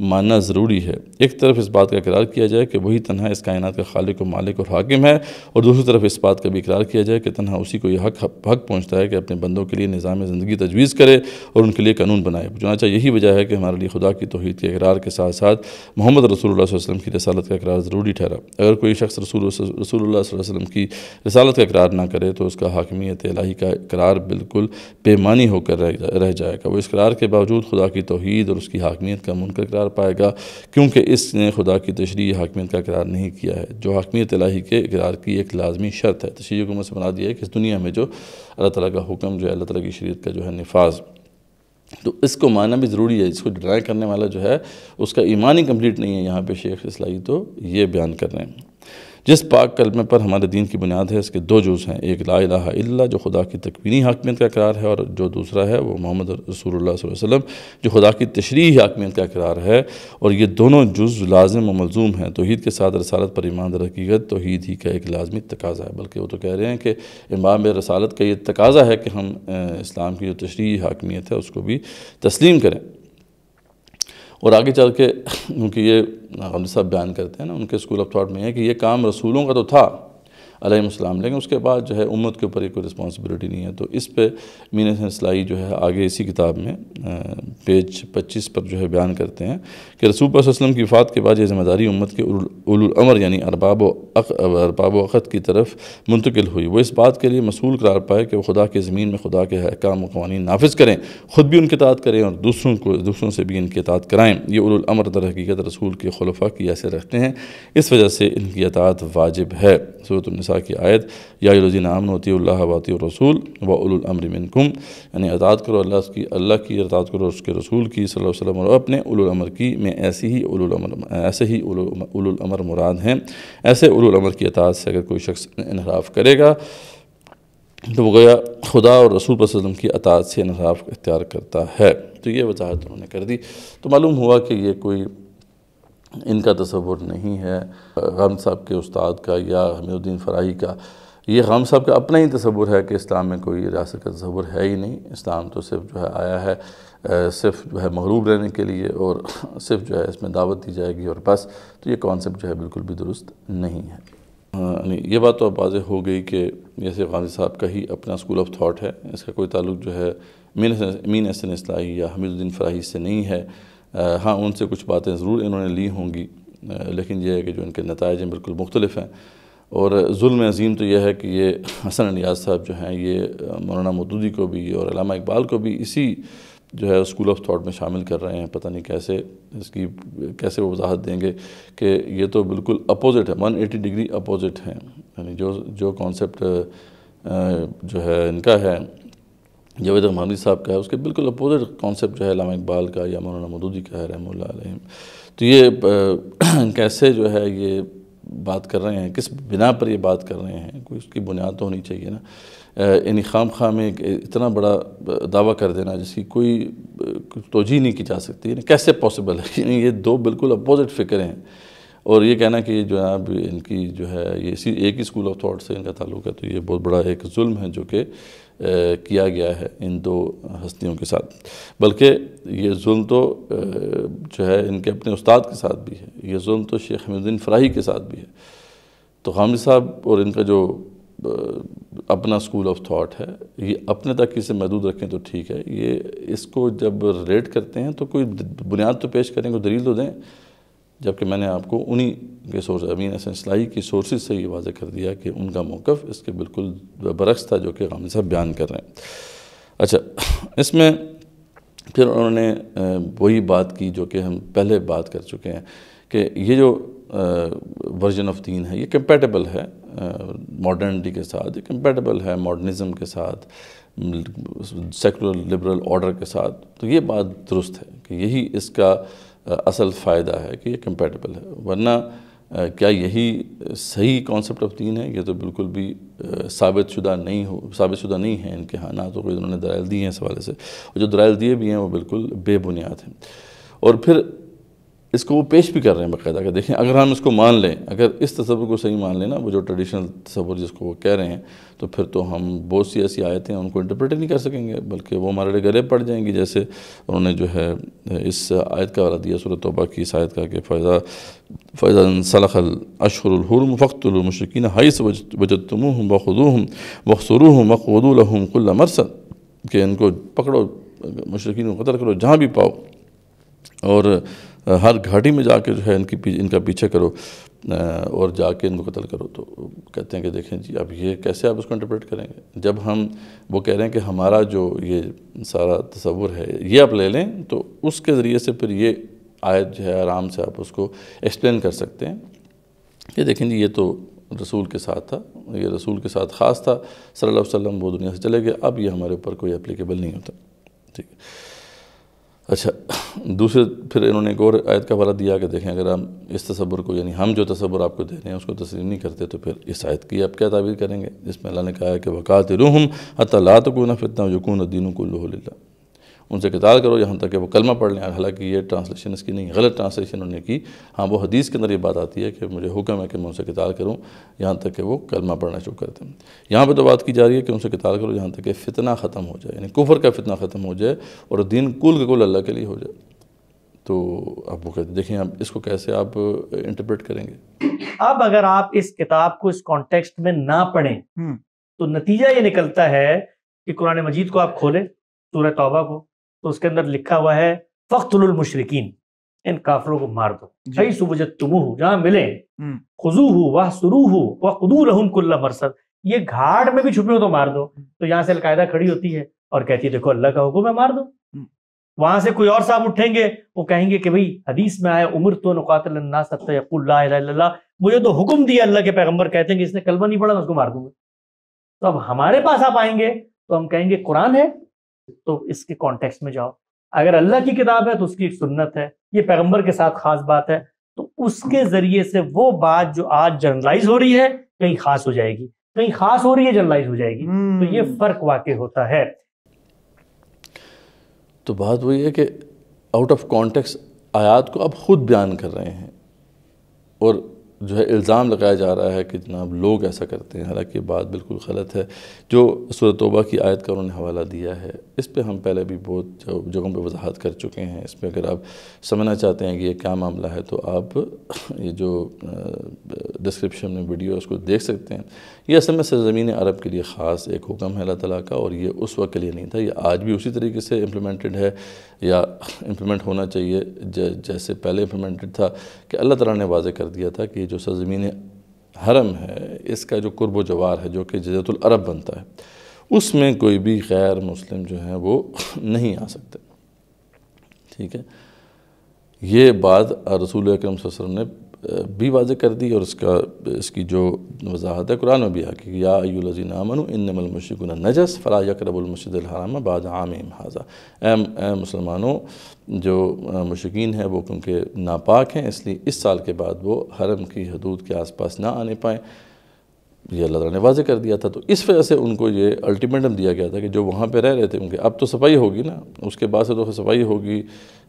मानना ज़रूरी है एक तरफ इस बात का इकरार किया जाए कि वही तनहा इस कायनात का खालिक व मालिक और हाकिम है और दूसरी तरफ इस बात का भी इकरार किया जाए कि तनहा उसी को यह हक हक पहुँचता है कि अपने बंदों के लिए निज़ाम ज़िंदगी तजवीज़ करे और उनके लिए कानून बनाए चुनाचा यही वजह है कि हमारे लिए खुदा की तोहद के इकरार के साथ साथ मोहम्मद रसूल वसलम की रसालत का इकरार ज़रूरी ठहरा अगर कोई शख्स रसूल रसूल वसम की रसालत का इकरार ना करे तो उसका हाकमियत लाही का इकरार बिल्कुल बेमानी होकर रह जाएगा वो इस करार के बावजूद खुदा की तोहद और उसकी हाकमियत का मुनकर करार कर पाएगा क्योंकि इसने खुदा की तशरी हाकमियत का करार नहीं किया है जो हाकमियत लाही के करार की एक लाजमी शर्त है तशरी को मत बना दिया है कि इस दुनिया में जो अल्लाह तला का हुक्म जो है अल्लाह तला की शरीत का जो है नफाज तो इसको मानना भी ज़रूरी है इसको ड्राई करने वाला जो है उसका ईमान ही कम्प्लीट नहीं है यहाँ पर शेख इसलाई तो ये बयान कर रहे हैं जिस पाक कलमे पर हमारे दीन की बुनियाद है इसके दो जूस हैं एक ला इलाहा इल्ला जो खुदा की तकवीनी हाकमियत का करार है और जो दूसरा है वो मोहम्मद रसूल वसम जो खुदा की तशरी हाकमियत का करार है और ये दोनों जुज़ लाजम व मलजूम हैं तोहद के साथ रसालत पर ईमान दर हकीकत तोहद ही का एक लाजमी तकाजा है बल्कि वो तो कह रहे हैं कि इमाम रसालत का ये तकाजा है कि हम इस्लाम की जो तशरी हाकमियत है उसको भी तस्लीम करें और आगे चल के उनकी ये साहब बयान करते हैं ना उनके स्कूल ऑफ थाट में है कि ये काम रसूलों का तो था अलैहिस्सलाम लेकिन उसके बाद जो है उम्मत के ऊपर ये कोई रिस्पॉन्सिबिलिटी नहीं है तो इस पर मीन इसलाई जो है आगे इसी किताब में पेज पच्चीस पर जो है बयान करते हैं कि रसूल वसलम की फ़ात के बाद ये ज़िम्मेदारी उम्मत के उलमर यानी अरबाब अरबाब अखत की तरफ मुंतकिल हुई वो इस बात के लिए मसूल करार पाए कि वह खुदा के ज़मीन में खुदा के अहकाम कवानी नाफिज करें ख़ुद भी उनके तात करें और दूसरों को दूसरों से भी इनके तात कराएँ ये उलमर दर रसूल के खलफा की ऐसे रखते हैं इस वजह से इनकी अतात वाजिब है सूरत नसा की आयत याजी आमन होती वात रसूल व वमर मिनकुम यानी अतात करो अल्लाह की अल्लाह की अतात करो उसके रसूल की सल वसम और अपने उलमर की में ऐसी ही उलमर ऐसे ही उलमर मुराद हैं ऐसे उलमर की अतात से अगर कोई शख्स इनहराफ करेगा तो वह गया खुदा और रसूल वसलम की अतात से इनहराफ इख्तियार करता है तो ये वजाहत उन्होंने कर दी तो मालूम हुआ कि ये कोई इनका तस्वुर नहीं है गम साहब के उस्ताद का या हमीदुद्दीन फराही का ये गम साहब का अपना ही तस्वुर है कि इस्लाम में कोई रियासत का तस्वुर है ही नहीं इस्लाम तो सिर्फ जो है आया है सिर्फ जो है महरूब रहने के लिए और सिर्फ जो है इसमें दावत दी जाएगी और बस तो ये कॉन्सेप्ट जो है बिल्कुल भी दुरुस्त नहीं है नहीं ये बात तो अब वाजह हो गई कि जैसे गाजी साहब का ही अपना स्कूल ऑफ थाट है इसका कोई ताल्लुक जो है मीन मीन एसन इसलाही या हमीरुद्दीन फराही से नहीं है हाँ उनसे कुछ बातें ज़रूर इन्होंने ली होंगी लेकिन यह है कि जो इनके नतज हैं बिल्कुल मुख्तलिफ हैं और जुल्म अजीम तो यह है कि ये हसन नियाज साहब जो हैं ये मौलाना मदूदी को भी और अलामा इकबाल को भी इसी जो है स्कूल ऑफ थाट में शामिल कर रहे हैं पता नहीं कैसे इसकी कैसे वो वजाहत देंगे कि ये तो बिल्कुल अपोज़िट है वन एटी डिग्री अपोज़िट हैं यानी जो जो कॉन्सेप्ट जो है इनका है जावेद अहमदी साहब का है उसके बिल्कुल अपोजिट कॉन्सेप्ट जो है लामा इकबाल का या मौलाना मदूदी का है रहम तो ये कैसे जो है ये बात कर रहे हैं किस बिना पर ये बात कर रहे हैं कोई उसकी बुनियाद तो होनी चाहिए ना यानी खाम खां में इतना बड़ा दावा कर देना जिसकी कोई तोजी नहीं की जा सकती कैसे पॉसिबल है ये दो बिल्कुल अपोजिट फिक्र हैं और ये कहना कि जो है इनकी जो है ये इसी एक ही स्कूल ऑफ थाट से इनका ताल्लुक है तो ये बहुत बड़ा एक जुल्म है जो कि किया गया है इन दो हस्तियों के साथ बल्कि ये जुल्म तो जो है इनके अपने उस्ताद के साथ भी है ये जुल्म तो शेख हमीदीन फ़राही के साथ भी है तो हामिद साहब और इनका जो अपना स्कूल ऑफ थॉट है ये अपने तक इसे महदूद रखें तो ठीक है ये इसको जब रेट करते हैं तो कोई बुनियाद तो पेश करें कोई दलील तो दें जबकि मैंने आपको उन्हीं के सोर्स अमीन एस इसलाई की सोर्सेज से ये वाजह कर दिया कि उनका मौक़ इसके बिल्कुल बरक्स था जो कि गामी साहब बयान कर रहे हैं अच्छा इसमें फिर उन्होंने वही बात की जो कि हम पहले बात कर चुके हैं कि ये जो वर्जन ऑफ दीन है ये कंपेटेबल है मॉडर्निटी के साथ ये कंपेटेबल है मॉडर्निज़म के साथ सेकुलर लिबरल ऑर्डर के साथ तो ये बात दुरुस्त है कि यही इसका असल फ़ायदा है कि ये कंपेटेबल है वरना क्या यही सही कॉन्सेप्ट ऑफ दीन है ये तो बिल्कुल भी साबित शुदा नहीं हो साबित शुदा नहीं है इनके यहाँ ना तो कोई उन्होंने दलाइल दिए हैं इस हवाले से और जो दराइल दिए भी हैं वो बिल्कुल बेबुनियाद हैं और फिर इसको वो पेश भी कर रहे हैं बाकायदा के देखें अगर हम इसको मान लें अगर इस तस्वुर को सही मान लें ना वो जो ट्रेडिशनल तस्वुर जिसको वो कह रहे हैं तो फिर तो हम बहुत सी ऐसी आयतें उनको इंटरप्रेट नहीं कर सकेंगे बल्कि वो हमारे लिए गले पड़ जाएंगी जैसे उन्होंने जो है इस आयत का वाला दिया सूरत तोबा की इस आयत का कि फ़ैज़ा फ़ैज़ा सलखल अशरम फ़ख्तमशिन हईस वजतम बखदूम वखसरूम वखदुलहम कुल्ला मरसद कि इनको पकड़ो मशरकिन को कतल करो जहाँ भी पाओ और हर घाटी में जाके जो है इनकी इनका पीछे करो और जाके इनको कत्ल करो तो कहते हैं कि देखें जी अब ये कैसे आप उसको इंटरप्रेट करेंगे जब हम वो कह रहे हैं कि हमारा जो ये सारा तस्वुर है ये आप ले लें तो उसके ज़रिए से फिर ये आयत जो है आराम से आप उसको एक्सप्लेन कर सकते हैं कि देखें जी ये तो रसूल के साथ था ये रसूल के साथ ख़ास था सल्लल्लाहु अलैहि वसल्लम वो दुनिया से चले गए अब ये हमारे ऊपर कोई एप्लीकेबल नहीं होता ठीक है अच्छा दूसरे फिर इन्होंने एक और आयत का हवाला दिया कि देखें अगर हम इस तस्वुर को यानी हम जो तस्वुर आपको दे रहे हैं उसको तस्लीम नहीं करते तो फिर इस आयत की आप क्या तबीर करेंगे जिसमें अल्लाह ने कहा है कि वक़ात रूहम अतला तो को ना फितना यकून दीनों को लोहल्ला उनसे कितार करो यहाँ तक कि वो कलमा पढ़ लें हालांकि ये ट्रांसलेशन इसकी नहीं गलत ट्रांसलेशन उन्होंने की हाँ वो हदीस के अंदर ये बात आती है कि मुझे हुक्म है कि मैं उनसे कताल करूँ यहाँ तक कि वो कलमा पढ़ना शुरू करते हैं यहाँ पर तो बात की जा रही है कि उनसे कताल करो यहाँ तक कि फितना ख़त्म हो जाए यानी कुफर का फितना ख़त्म हो जाए और दीन कुल के कुल अल्लाह के लिए हो जाए तो आप वो कहते देखें आप इसको कैसे आप इंटरप्रेट करेंगे अब अगर आप इस किताब को इस कॉन्टेक्स्ट में ना पढ़ें हम्म। तो नतीजा ये निकलता है कि कुरान मजीद को आप खोलें सूरह तौबा को तो उसके अंदर लिखा हुआ है फ़ख्तुल मुशरकिन इन काफरों को मार दो सही सुबजत तुमूह जहां मिले हम्म। खुजू हूँ वह सुरू हो वह खुदू रहूम कुल्ला मरसद ये घाट में भी छुपे हो तो मार दो हम्म। तो यहाँ से अलकायदा खड़ी होती है और कहती है देखो अल्लाह का हुक्म है मार दो हम्म। वहां से कोई और साहब उठेंगे वो कहेंगे कि भाई हदीस में आया उम्र तो नकातल्ला मुझे तो हुक्म दिया अल्लाह के पैगम्बर कहते हैं कि इसने कलमा नहीं पढ़ा मैं उसको मार दूंगा तो अब हमारे पास आप आएंगे तो हम कहेंगे कुरान है तो इसके कॉन्टेक्स्ट में जाओ अगर अल्लाह की किताब है तो उसकी एक सुन्नत है ये पैगंबर के साथ खास बात है तो उसके जरिए से वो बात जो आज जर्नलाइज हो रही है कहीं खास हो जाएगी कहीं खास हो रही है जर्नलाइज हो जाएगी तो ये हम्म। फर्क वाक होता है तो बात वही है कि आउट ऑफ कॉन्टेक्स्ट आयात को आप खुद बयान कर रहे हैं और जो है इल्ज़ाम लगाया जा रहा है कि जनाब लोग ऐसा करते हैं हालांकि बात बिल्कुल गलत है जो सूरत तोबा की आयत का उन्होंने हवाला दिया है इस पर हम पहले भी बहुत जगहों पर वजाहत कर चुके हैं इस पर अगर आप समझना चाहते हैं कि ये क्या मामला है तो आप ये जो डिस्क्रिप्शन में वीडियो उसको देख सकते हैं ये असल में सरजमीन अरब के लिए ख़ास एक हुक्म है अल्लाह तला का और ये उस वक्त के लिए नहीं था ये आज भी उसी तरीके से इम्प्लीमेंटेड है या इम्प्लीमेंट होना चाहिए ज, जैसे पहले इम्प्लीमेंटेड था कि अल्लाह ताला ने वाजे कर दिया था कि जो सरजमीन हरम है इसका जो कुर्ब जवार है जो कि जजतुल अरब बनता है उसमें कोई भी गैर मुस्लिम जो हैं वो नहीं आ सकते ठीक है ये बात रसूल अक्रम ने भी वाज कर दी और उसका इसकी जो वजाहत है कुरान में भी आकी या अयुलजी नामन इनमल मशिकुन नजस फ़ला यकरबुलमसद हराम बाद आम हाजा एम एम मुसलमानों जो मशिकीन हैं वो क्योंकि नापाक हैं इसलिए इस साल के बाद वो हरम की हदूद के आस पास ना आने पाएँ ये अल्लाह ने वाज कर दिया था तो इस वजह से उनको ये अल्टीमेटम दिया गया था कि जो वहाँ पर रह रहे थे उनके अब तो सफाई होगी ना उसके बाद से तो सफाई होगी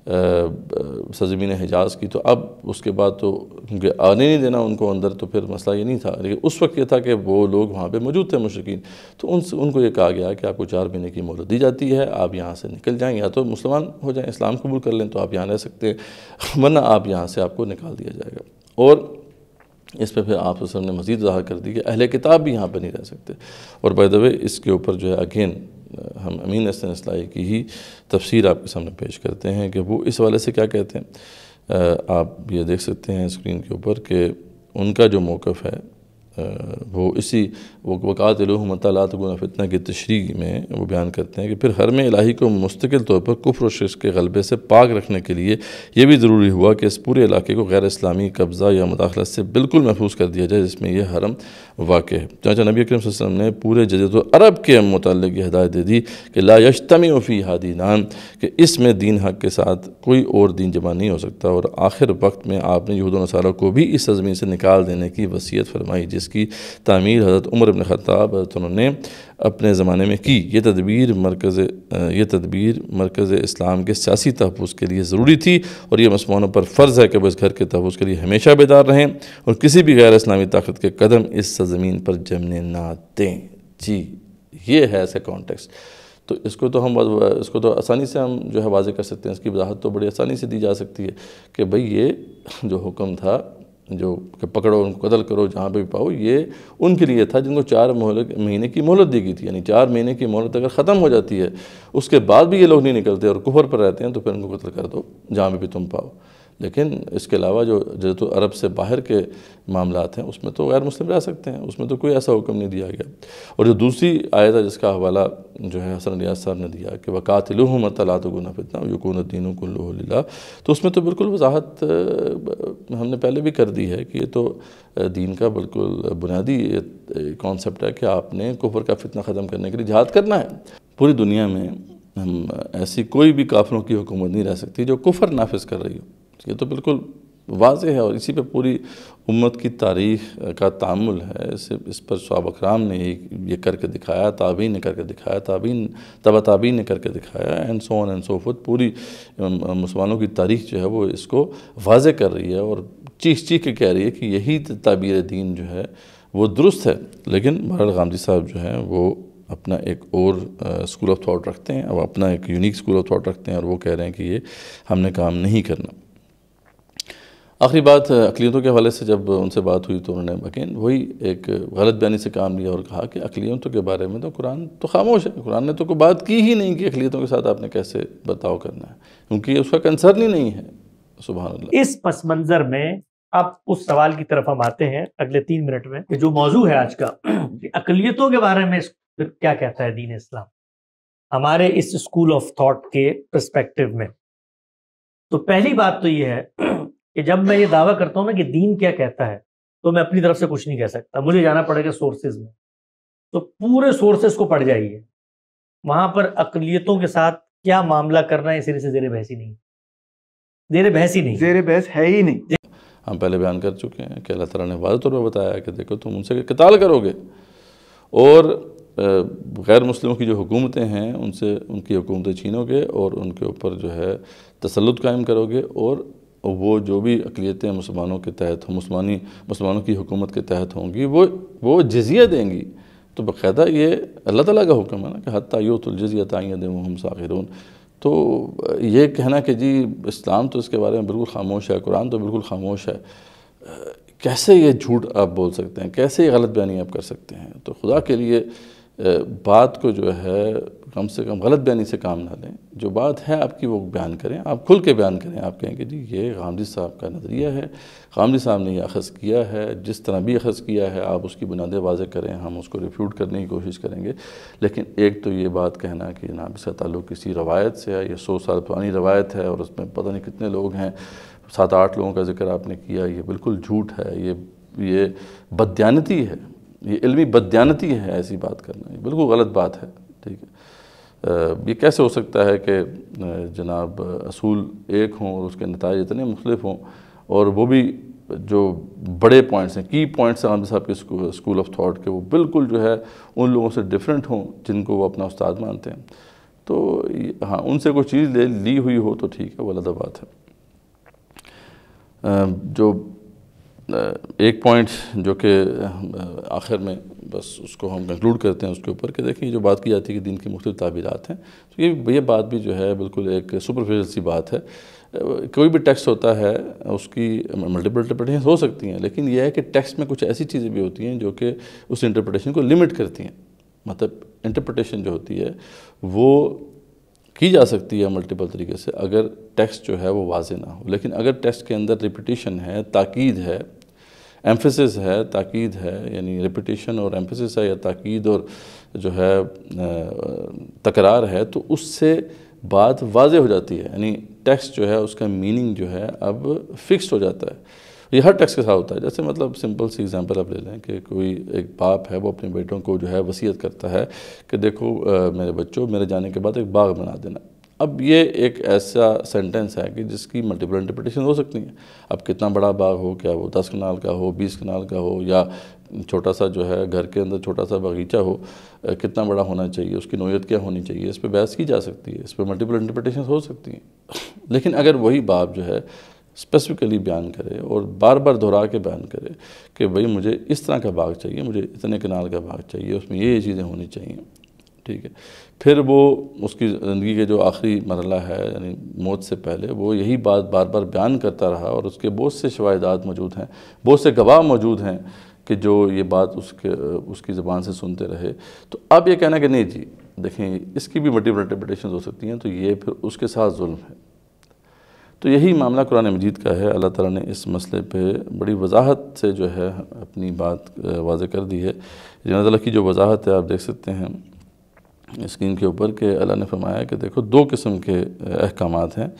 सरजमीन हिजाज़ की तो अब उसके बाद तो क्योंकि आने नहीं देना उनको अंदर तो फिर मसला ये नहीं था लेकिन उस वक्त ये था कि वो लोग वहाँ पे मौजूद थे मुश्किन तो उन उनको ये कहा गया कि आपको चार महीने की मोहलत दी जाती है आप यहाँ से निकल जाएँ या तो मुसलमान हो जाएँ इस्लाम कबूल कर लें तो आप यहाँ रह सकते हैं वरना आप यहाँ से आपको निकाल दिया जाएगा और इस पर फिर आप ने मज़ीद ज़ाहर कर दी कि अहल किताब भी यहाँ पर नहीं रह सकते और बाय द वे इसके ऊपर जो है अगेन हम अमीन हसन इसलाई की ही तफसीर आपके सामने पेश करते हैं कि वो इस हवाले से क्या कहते हैं आप ये देख सकते हैं स्क्रीन के ऊपर कि उनका जो मौक़ है वो इसी वक़ात लहम तला फितना की तशरी में वो बयान करते हैं कि फिर हर में इलाही को मुस्तकिल तौर पर कुफ्र और के गलबे से पाक रखने के लिए यह भी ज़रूरी हुआ कि इस पूरे इलाके को गैर इस्लामी कब्ज़ा या मुदाखलत से बिल्कुल महफूज कर दिया जाए जिसमें यह हरम वाक़ है चाचा नबी अक्रम ने पूरे जजत अरब के मुतल की हदायत दे दी कि लायशतमी फ़ी हादीनान कि इसमें दीन हक के साथ कोई और दीन जमा नहीं हो सकता और आखिर वक्त में आपने यहूद नसारों को भी इस अज़मी से निकाल देने की वसीयत फरमाई जिस जिसकी तमीर हज़रत उम्र इबन ख़ाब हजरत उन्होंने अपने ज़माने में की ये तदबीर मरकज़ ये तदबीर मरकज़ इस्लाम के सियासी तहफ़ के लिए ज़रूरी थी और यह मसमानों पर फ़र्ज़ है कि वह इस घर के तहफ़ के लिए हमेशा बेदार रहें और किसी भी गैर इस्लामी ताकत के कदम इस सरज़मीन पर जमने ना दें जी ये है ऐसे कॉन्टेक्स तो इसको तो हम इसको तो आसानी से हम जो है वाजे कर सकते हैं इसकी वजाहत तो बड़ी आसानी से दी जा सकती है कि भाई ये जो हुक्म था जो पकड़ो उनको कतल करो जहाँ पे भी पाओ ये उनके लिए था जिनको चार महीने की मोहलत दी गई थी यानी चार महीने की मोहलत अगर ख़त्म हो जाती है उसके बाद भी ये लोग नहीं निकलते और कुहर पर रहते हैं तो फिर उनको कतल कर दो जहाँ पर भी तुम पाओ लेकिन इसके अलावा जो जो तो अरब से बाहर के मामला हैं उसमें तो गैर मुस्लिम रह सकते हैं उसमें तो कोई ऐसा हुक्म नहीं दिया गया और जो दूसरी आयत है जिसका हवाला जो है हसन रियाज साहब ने दिया कि वक़ातिल तलात गुना फितना यकून दीन कुल्ला तो उसमें तो बिल्कुल वजाहत हमने पहले भी कर दी है कि ये तो दीन का बिल्कुल बुनियादी कॉन्सेप्ट है कि आपने कुफर का फितना ख़त्म करने के लिए जहाद करना है पूरी दुनिया में हम ऐसी कोई भी काफिलों की हुकूमत नहीं रह सकती जो कुफर नाफिज कर रही हो ये तो बिल्कुल वाज है और इसी पे पूरी उम्मत की तारीख का तामुल है इसे इस पर स्वाब अकराम ने ये करके दिखाया ताबीन ने करके दिखाया ताबीन तबा ताबीन ने करके दिखाया and so on and so forth पूरी मुसलमानों की तारीख जो है वो इसको वाज कर रही है और चीख चीख के कह रही है कि यही ताबीर दीन जो है वो दुरुस्त है लेकिन मरल गांधी साहब जो हैं वो अपना एक और स्कूल ऑफ थाट रखते हैं और अपना एक यूनिक स्कूल ऑफ थाट रखते हैं और वो कह रहे हैं कि ये हमने काम नहीं करना आखिरी बात अकलीतों के हवाले से जब उनसे बात हुई तो उन्होंने अगेन वही एक गलत बयानी से काम लिया और कहा कि अकलीतों के बारे में तो कुरान तो खामोश है कुरान ने तो कोई बात की ही नहीं कि अकलीतों के साथ आपने कैसे बताओ करना है क्योंकि उसका कंसर्न ही नहीं है सुबह इस पस मंज़र में अब उस सवाल की तरफ हम आते हैं अगले तीन मिनट में कि जो मौजू है आज का अकलीतों के बारे में क्या कहता है दीन इस्लाम हमारे इस स्कूल ऑफ थॉट के परस्पेक्टिव में तो पहली बात तो यह है कि जब मैं ये दावा करता हूँ ना कि दीन क्या कहता है तो मैं अपनी तरफ से कुछ नहीं कह सकता मुझे जाना पड़ेगा सोर्सेज में तो पूरे सोर्सेज को पढ़ जाइए वहां पर अकलियतों के साथ क्या मामला करना है सिरे से जेर ही नहीं जेर बहस ही नहीं जेर बहस है ही नहीं हम पहले बयान कर चुके हैं कि अल्लाह तला ने वाज तौर पर बताया कि देखो तुम उनसे कताल करोगे और गैर मुस्लिमों की जो हुकूमतें हैं उनसे उनकी हुकूमतें छीनोगे और उनके ऊपर जो है तसलुत कायम करोगे और वो जो भी अकलीतें मुसलमानों के तहत हों मुसलमानी मुसलमानों की हुकूमत के तहत होंगी वो वो जजिया देंगी तो बायदा ये अल्लाह तला का हुक्म है ना कि हती युतुलजिया तायद हम साखिरून तो ये कहना कि जी इस्लाम तो इसके बारे में बिल्कुल खामोश है कुरान तो बिल्कुल खामोश है कैसे ये झूठ आप बोल सकते हैं कैसे ये गलत बयानी आप कर सकते हैं तो खुदा के लिए बात को जो है कम से कम गलत बयानी से काम ना लें जो बात है आपकी वो बयान करें आप खुल के बयान करें आप कहेंगे जी ये गामजी साहब का नज़रिया है गामजी साहब ने यह अखज़ किया है जिस तरह भी अखज़ किया है आप उसकी बुनियादें वाजह करें हम उसको रिफ्यूट करने की कोशिश करेंगे लेकिन एक तो ये बात कहना कि जनाब इसका ताल्लुक किसी रवायत से है ये सौ साल पुरानी रवायत है और उसमें पता नहीं कितने लोग हैं सात आठ लोगों का जिक्र आपने किया ये बिल्कुल झूठ है ये ये बदयानती है ये इलमी बदयानती है ऐसी बात करना ये बिल्कुल गलत बात है ठीक है ये कैसे हो सकता है कि जनाब असूल एक हों और उसके नतज इतने मुख्तफ हों और वो भी जो बड़े पॉइंट्स हैं की पॉइंट्स हैं आमिर साहब के स्कूल ऑफ थाट के वो बिल्कुल जो है उन लोगों से डिफरेंट हों जिनको वो अपना उस्ताद मानते हैं तो हाँ उनसे कोई चीज़ ले ली हुई हो तो ठीक है वाला बात है जो एक पॉइंट जो कि आखिर में बस उसको हम कंक्लूड करते हैं उसके ऊपर कि देखिए जो बात की जाती है कि दिन की मुख्तु तबीरत हैं तो ये ये बात भी जो है बिल्कुल एक सुपरफिशल सी बात है कोई भी टेक्स्ट होता है उसकी मल्टीपल इंटरप्रटेशन हो सकती हैं लेकिन यह है कि टेक्स्ट में कुछ ऐसी चीज़ें भी होती हैं जो कि उस इंटरप्रटेशन को लिमिट करती हैं मतलब इंटरप्रटेशन जो होती है वो की जा सकती है मल्टीपल तरीके से अगर टेक्स्ट जो है वो वाजे ना हो लेकिन अगर टेक्स्ट के अंदर रिपीटिशन है ताकीद है एम्फेसिस है ताकीद है यानी रिपीटेशन और एम्फेसिस है या ताकीद और जो है तकरार है तो उससे बात वाज हो जाती है यानी टेक्स्ट जो है उसका मीनिंग जो है अब फिक्स्ड हो जाता है ये हर टेक्स्ट के साथ होता है जैसे मतलब सिंपल सी एग्जांपल आप ले लें कि कोई एक बाप है वो अपने बेटों को जो है वसीयत करता है कि देखो आ, मेरे बच्चों मेरे जाने के बाद एक बाग बना देना अब ये एक ऐसा सेंटेंस है कि जिसकी मल्टीपल इंटरप्रिटेशन हो सकती है अब कितना बड़ा बाग हो क्या वो दस कनाल का हो बीस कनाल का हो या छोटा सा जो है घर के अंदर छोटा सा बगीचा हो कितना बड़ा होना चाहिए उसकी नोयत क्या होनी चाहिए इस पर बहस की जा सकती है इस पर मल्टीपल इंटरप्रटेशन हो सकती हैं लेकिन अगर वही बाप जो है स्पेसिफिकली बयान करे और बार बार दोहरा के बयान करे कि भाई मुझे इस तरह का बाग चाहिए मुझे इतने कनाल का बाग चाहिए उसमें ये चीज़ें होनी चाहिए ठीक है फिर वो उसकी ज़िंदगी के जो आखिरी मरला है यानी मौत से पहले वो यही बात बार बार बयान करता रहा और उसके बहुत से शवादात मौजूद हैं बहुत से गवाह मौजूद हैं कि जो ये बात उसके उसकी ज़बान से सुनते रहे तो अब ये कहना कि नहीं जी देखें इसकी भी मल्टीपल इंटरप्रटेशन हो सकती हैं तो ये फिर उसके साथ जुल्म है तो यही मामला कुरान मजीद का है अल्लाह ताला ने इस मसले पे बड़ी वजाहत से जो है अपनी बात वाज कर दी है जनाज की जो वजाहत है आप देख सकते हैं स्क्रीन के ऊपर कि अल्लाह ने फरमाया कि देखो दो किस्म के अहकाम हैं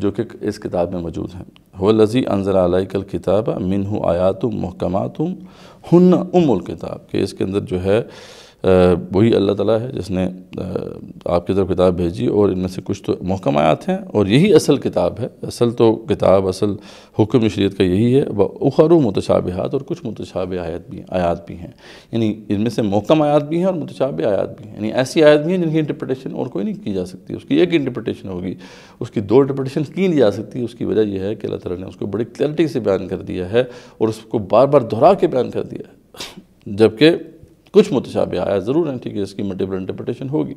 जो कि इस किताब में मौजूद हैं हो लजी अनजर कल किताब मिनहू आयातुम महकमातुम हन्न उमुल किताब कि इसके अंदर जो है वही अल्लाह ताला है जिसने आपकी तरफ किताब भेजी और इनमें से कुछ तो महकम आयात हैं और यही असल किताब है असल तो किताब असल हुक्म शरीत का यही है व उखरू मुतशाबहत और कुछ मुतशाब आयात भी आयात भी हैं यानी इनमें से मोहकम आयात भी हैं और मुतशाब आयात भी हैं यानी ऐसी आयात भी हैं जिनकी इंटरप्रटेशन और कोई नहीं की जा सकती उसकी एक इंटरप्रटेशन होगी उसकी दो इंटरप्रटेशन की नहीं जा सकती उसकी वजह यह है कि अल्लाह ताला ने उसको बड़ी क्लैरिटी से बयान कर दिया है और उसको बार बार दोहरा के बयान कर दिया है जबकि कुछ मुतशाबे आया ज़रूर हैं ठीक है इसकी मल्टीपल इंटरप्रटेशन होगी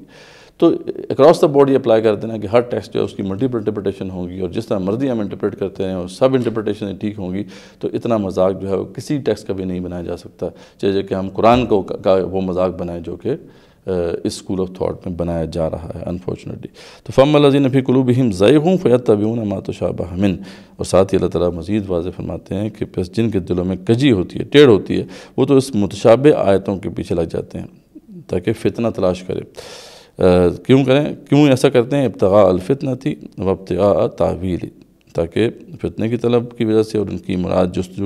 तो अक्रॉस द बोर्ड ये अप्लाई कर देना कि हर टेक्स्ट जो है उसकी मल्टीपल इंटरप्रटेशन होगी और जिस तरह मर्जी हम इंटरप्रेट करते हैं और सब इंटरप्रटेशन ठीक होंगी तो इतना मजाक जो है वो किसी टेक्स्ट का भी नहीं बनाया जा सकता चाहे कि हम कुरान को का वो मजाक बनाएं जो कि इस स्कूल ऑफ थाट में बनाया जा रहा है अनफॉर्चुनेटली तो फ़म लजीन फ़ी कलूब हम हूँ फ़ैत तबीन मातशाबा हमिन और साथ ही अल्लाह तला मज़ीद वाज फरमाते हैं कि बस जिनके दिलों में कजी होती है टेढ़ होती है वो तो इस मुतशाब आयतों के पीछे लग जाते हैं ताकि फ़ितना तलाश करें क्यों करें क्यों ऐसा करते हैं इब्तगा अलफितना थी वबतगा तावीली ताकि फितने की तलब की वजह से और उनकी मुराद जस्तु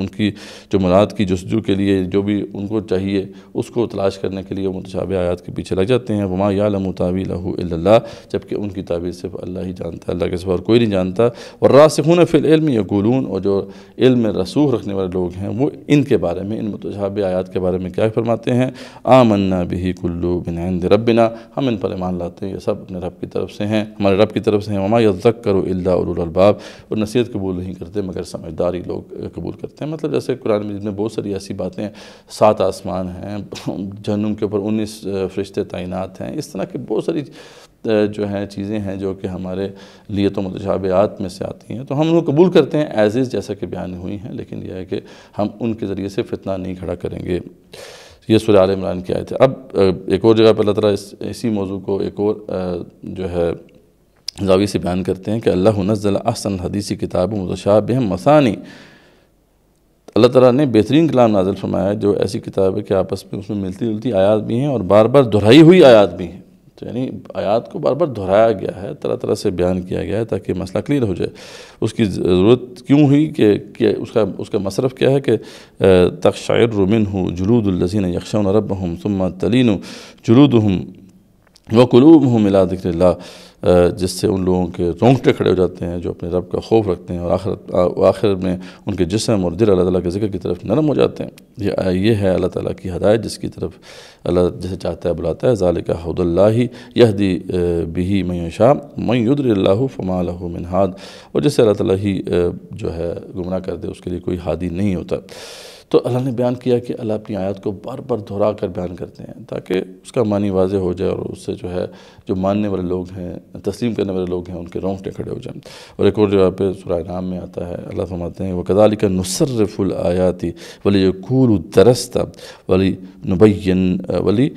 उनकी जो मुराद की जस्तु के लिए जो भी उनको चाहिए उसको तलाश करने के लिए मतशाब आयात के पीछे लग जाते हैं वमा यालम तावील जबकि उनकी ताबीर सिर्फ अल्लाह ही जानता है अल्लाह के सवाल कोई नहीं जानता और रासखून फ़िलम यकूलून और जो इल्म रसूख रखने वाले लोग हैं वो इनके बारे में इन मतशाब आयात के बारे में क्या फरमाते हैं आमन्ना बिही कुल्लू बिन रबिना हम इन पर ईमान लाते हैं ये सब अपने रब की तरफ से हैं हमारे रब की तरफ से हैं वमा यज़क करो अल्ला औरबाब और नसीहत कबूल नहीं करते मगर समझदारी लोग कबूल करते हैं मतलब जैसे कुरान मजीद में बहुत सारी ऐसी बातें सात आसमान हैं जहनुम के ऊपर उन्नीस फरिश्ते तैनात हैं इस तरह की बहुत सारी जो है चीज़ें हैं जो कि हमारे लिए तो मतशाबात में से आती हैं तो हम उनको कबूल करते हैं एज इज़ जैसा कि बयान हुई हैं लेकिन यह है कि हम उनके ज़रिए से फितना नहीं खड़ा करेंगे ये सुर आल इमरान की आए थे अब एक और जगह पर लतरा इस इसी मौजू को एक और जो है जावी से बयान करते हैं कि अल्लाह नज़ल अहसन हदीसी किताब मतशाब मसानी अल्लाह ताला ने बेहतरीन कलाम नाजिल फरमाया जो ऐसी किताब है कि आपस में उसमें मिलती जुलती आयात भी हैं और बार बार दोहराई हुई आयात भी हैं तो यानी आयात को बार बार दोहराया गया है तरह तरह से बयान किया गया है ताकि मसला क्लियर हो जाए उसकी ज़रूरत क्यों हुई कि, उसका उसका मसरफ़ क्या है कि तक शायर रुमिन हूँ जलूदुल्लजीन यक्षा रब हम सुम तलिन जुलूद हम वकलूब हूँ मिला दिक्ला जिससे उन लोगों के रोंगटे खड़े हो जाते हैं जो अपने रब का खौफ रखते हैं और आखिर आखिर में उनके जिसम और दिल अल्लाह ताला के ज़िक्र की तरफ नरम हो जाते हैं ये ये है अल्लाह ताली की हदायत जिसकी तरफ अल्लाह जैसे चाहता है बुलाता है ज़ाल का हदल्ला यहदी बिही मैं शाह मैं युद्ला मिनहाद और जैसे अल्लाह ताली ही जो है गुमराह कर दे उसके लिए कोई हादी नहीं होता तो अल्लाह ने बयान किया कि अल्लाह अपनी आयत को बार बार दोहरा कर बयान करते हैं ताकि उसका मानी वाज हो जाए और उससे जो है जो मानने वाले लोग हैं तस्लीम करने वाले लोग हैं उनके रोंगटे खड़े हो जाएँ और एक और जगह पर सुरह नाम में आता है अल्लाह फरमाते हैं वकदाली का नुसरफुल आयाती वली यकूल दरस्ता वली नुबैन वली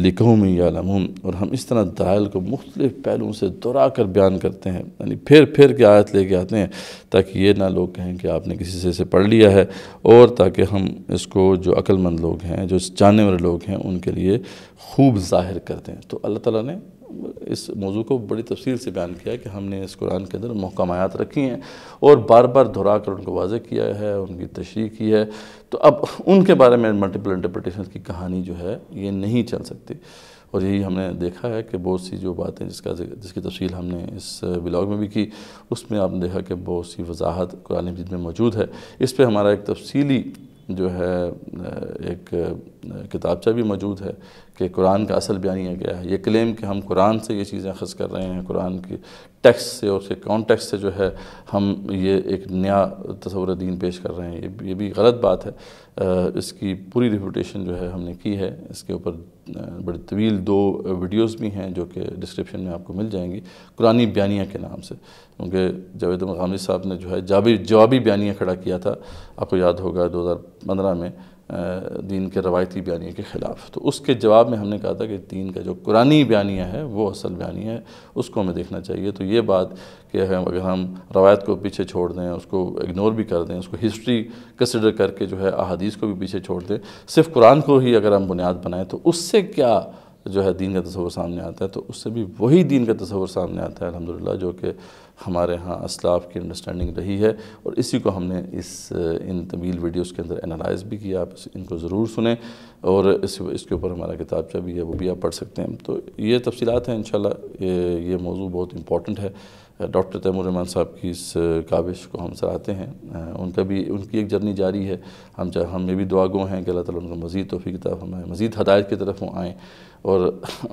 में या लमूम और हम इस तरह दायल को मुख्तलिफ पहलुओं से दोहरा कर बयान करते हैं यानी फिर फिर के आयत लेके आते हैं ताकि ये ना लोग कहें कि आपने किसी से इसे पढ़ लिया है और ताकि हम इसको जो अक्लमंद लोग हैं जो जानने वाले लोग हैं उनके लिए खूब ज़ाहिर कर दें तो अल्लाह ताला ने इस मौजू को बड़ी तफसील से बयान किया कि हमने इस कुरान के अंदर महकमायात रखी हैं और बार बार दोहरा कर उनको वाजे किया है उनकी तशरी की है तो अब उनके बारे में मल्टीपल इंटरप्रटेशन की कहानी जो है ये नहीं चल सकती और यही हमने देखा है कि बहुत सी जो बातें जिसका जिसकी तफसील हमने इस ब्लॉग में भी की उसमें आपने देखा कि बहुत सी वजाहत कुरान मजीद में मौजूद है इस पर हमारा एक तफसीली जो है एक किताबचा भी मौजूद है कि कुरान का असल बयानिया गया है ये क्लेम कि हम कुरान से ये चीज़ें अखज़ कर रहे हैं कुरान की टेक्स से और उसके कॉन्टेक्स से जो है हम ये एक नया तस्वर दीन पेश कर रहे हैं ये ये भी गलत बात है इसकी पूरी रिपोटेशन जो है हमने की है इसके ऊपर बड़ी तवील दो वीडियोस भी हैं जो कि डिस्क्रिप्शन में आपको मिल जाएंगी कुरानी बयानिया के नाम से क्योंकि जावेद मकामी साहब ने जो है जवाबी जवाबी बयानिया खड़ा किया था आपको याद होगा पंद्रह में दीन के रवायती बयानी के ख़िलाफ़ तो उसके जवाब में हमने कहा था कि दीन का जो कुरानी बयानिया है वो असल बयानिया है उसको हमें देखना चाहिए तो ये बात कि हम अगर हम रवायत को पीछे छोड़ दें उसको इग्नोर भी कर दें उसको हिस्ट्री कंसिडर करके जो है अहादीस को भी पीछे छोड़ दें सिर्फ कुरान को ही अगर हम बुनियाद बनाएँ तो उससे क्या जो है दीन का तस्वर सामने आता है तो उससे भी वही दीन का तस्वर सामने आता है अलहमदिल्ला जो कि हमारे यहाँ असलाफ की अंडरस्टैंडिंग रही है और इसी को हमने इस इन तवील वीडियोज़ के अंदर एनालाइज भी किया आप इनको ज़रूर सुने और इस इसके ऊपर हमारा किताबचा भी है वो भी आप पढ़ सकते हैं तो ये तफसीत हैं इन ये, ये मौजू बहुत इम्पॉर्टेंट है डॉक्टर तैमूर साहब की इस काविश को हम सराहते हैं उनका भी उनकी एक जर्नी जारी है हम चाहे हम ये भी दुआगो हैं कि अल्लाह ताला उनको मज़ीद तोफ़ी की तरफ हमें मज़ीद हदायत की तरफ वो आएँ और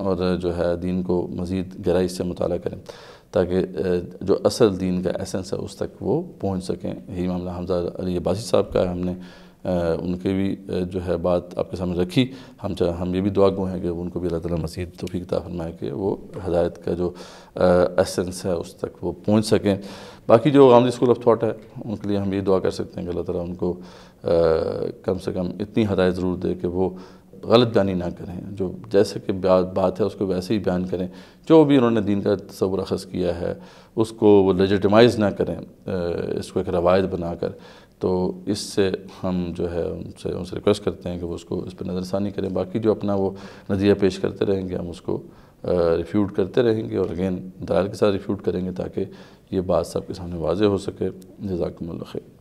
और जो है दीन को मज़ीद गहराई से मुताल करें ताकि जो असल दीन का एसेंस है उस तक वो पहुँच सकें यही मामला हमजा अली अब्बासी साहब का है हमने उनके भी जो है बात आपके सामने रखी हम चाह हम ये भी दुआ गो हैं कि उनको भी अल्लाह ताला मसीद तो किताब फरमाए कि वो हदायत का जो एसेंस है उस तक वो पहुंच सकें बाकी जो गांधी स्कूल ऑफ थाट है उनके लिए हम ये दुआ कर सकते हैं कि अल्लाह ताला उनको कम से कम इतनी हदायत ज़रूर दे कि वो गलत बयानी ना करें जो जैसे कि बात है उसको वैसे ही बयान करें जो भी उन्होंने दीन का तस्वर अखज़ किया है उसको वो लजिटमाइज ना करें इसको एक रवायत बनाकर तो इससे हम जो है उनसे उनसे रिक्वेस्ट करते हैं कि वो उसको इस पर नज़रसानी करें बाकी जो अपना वो नज़रिया पेश करते रहेंगे हम उसको रिफ्यूट करते रहेंगे और अगेन दलाल के साथ रिफ्यूट करेंगे ताकि ये बात सबके सामने वाज हो सके जजाकमल खैर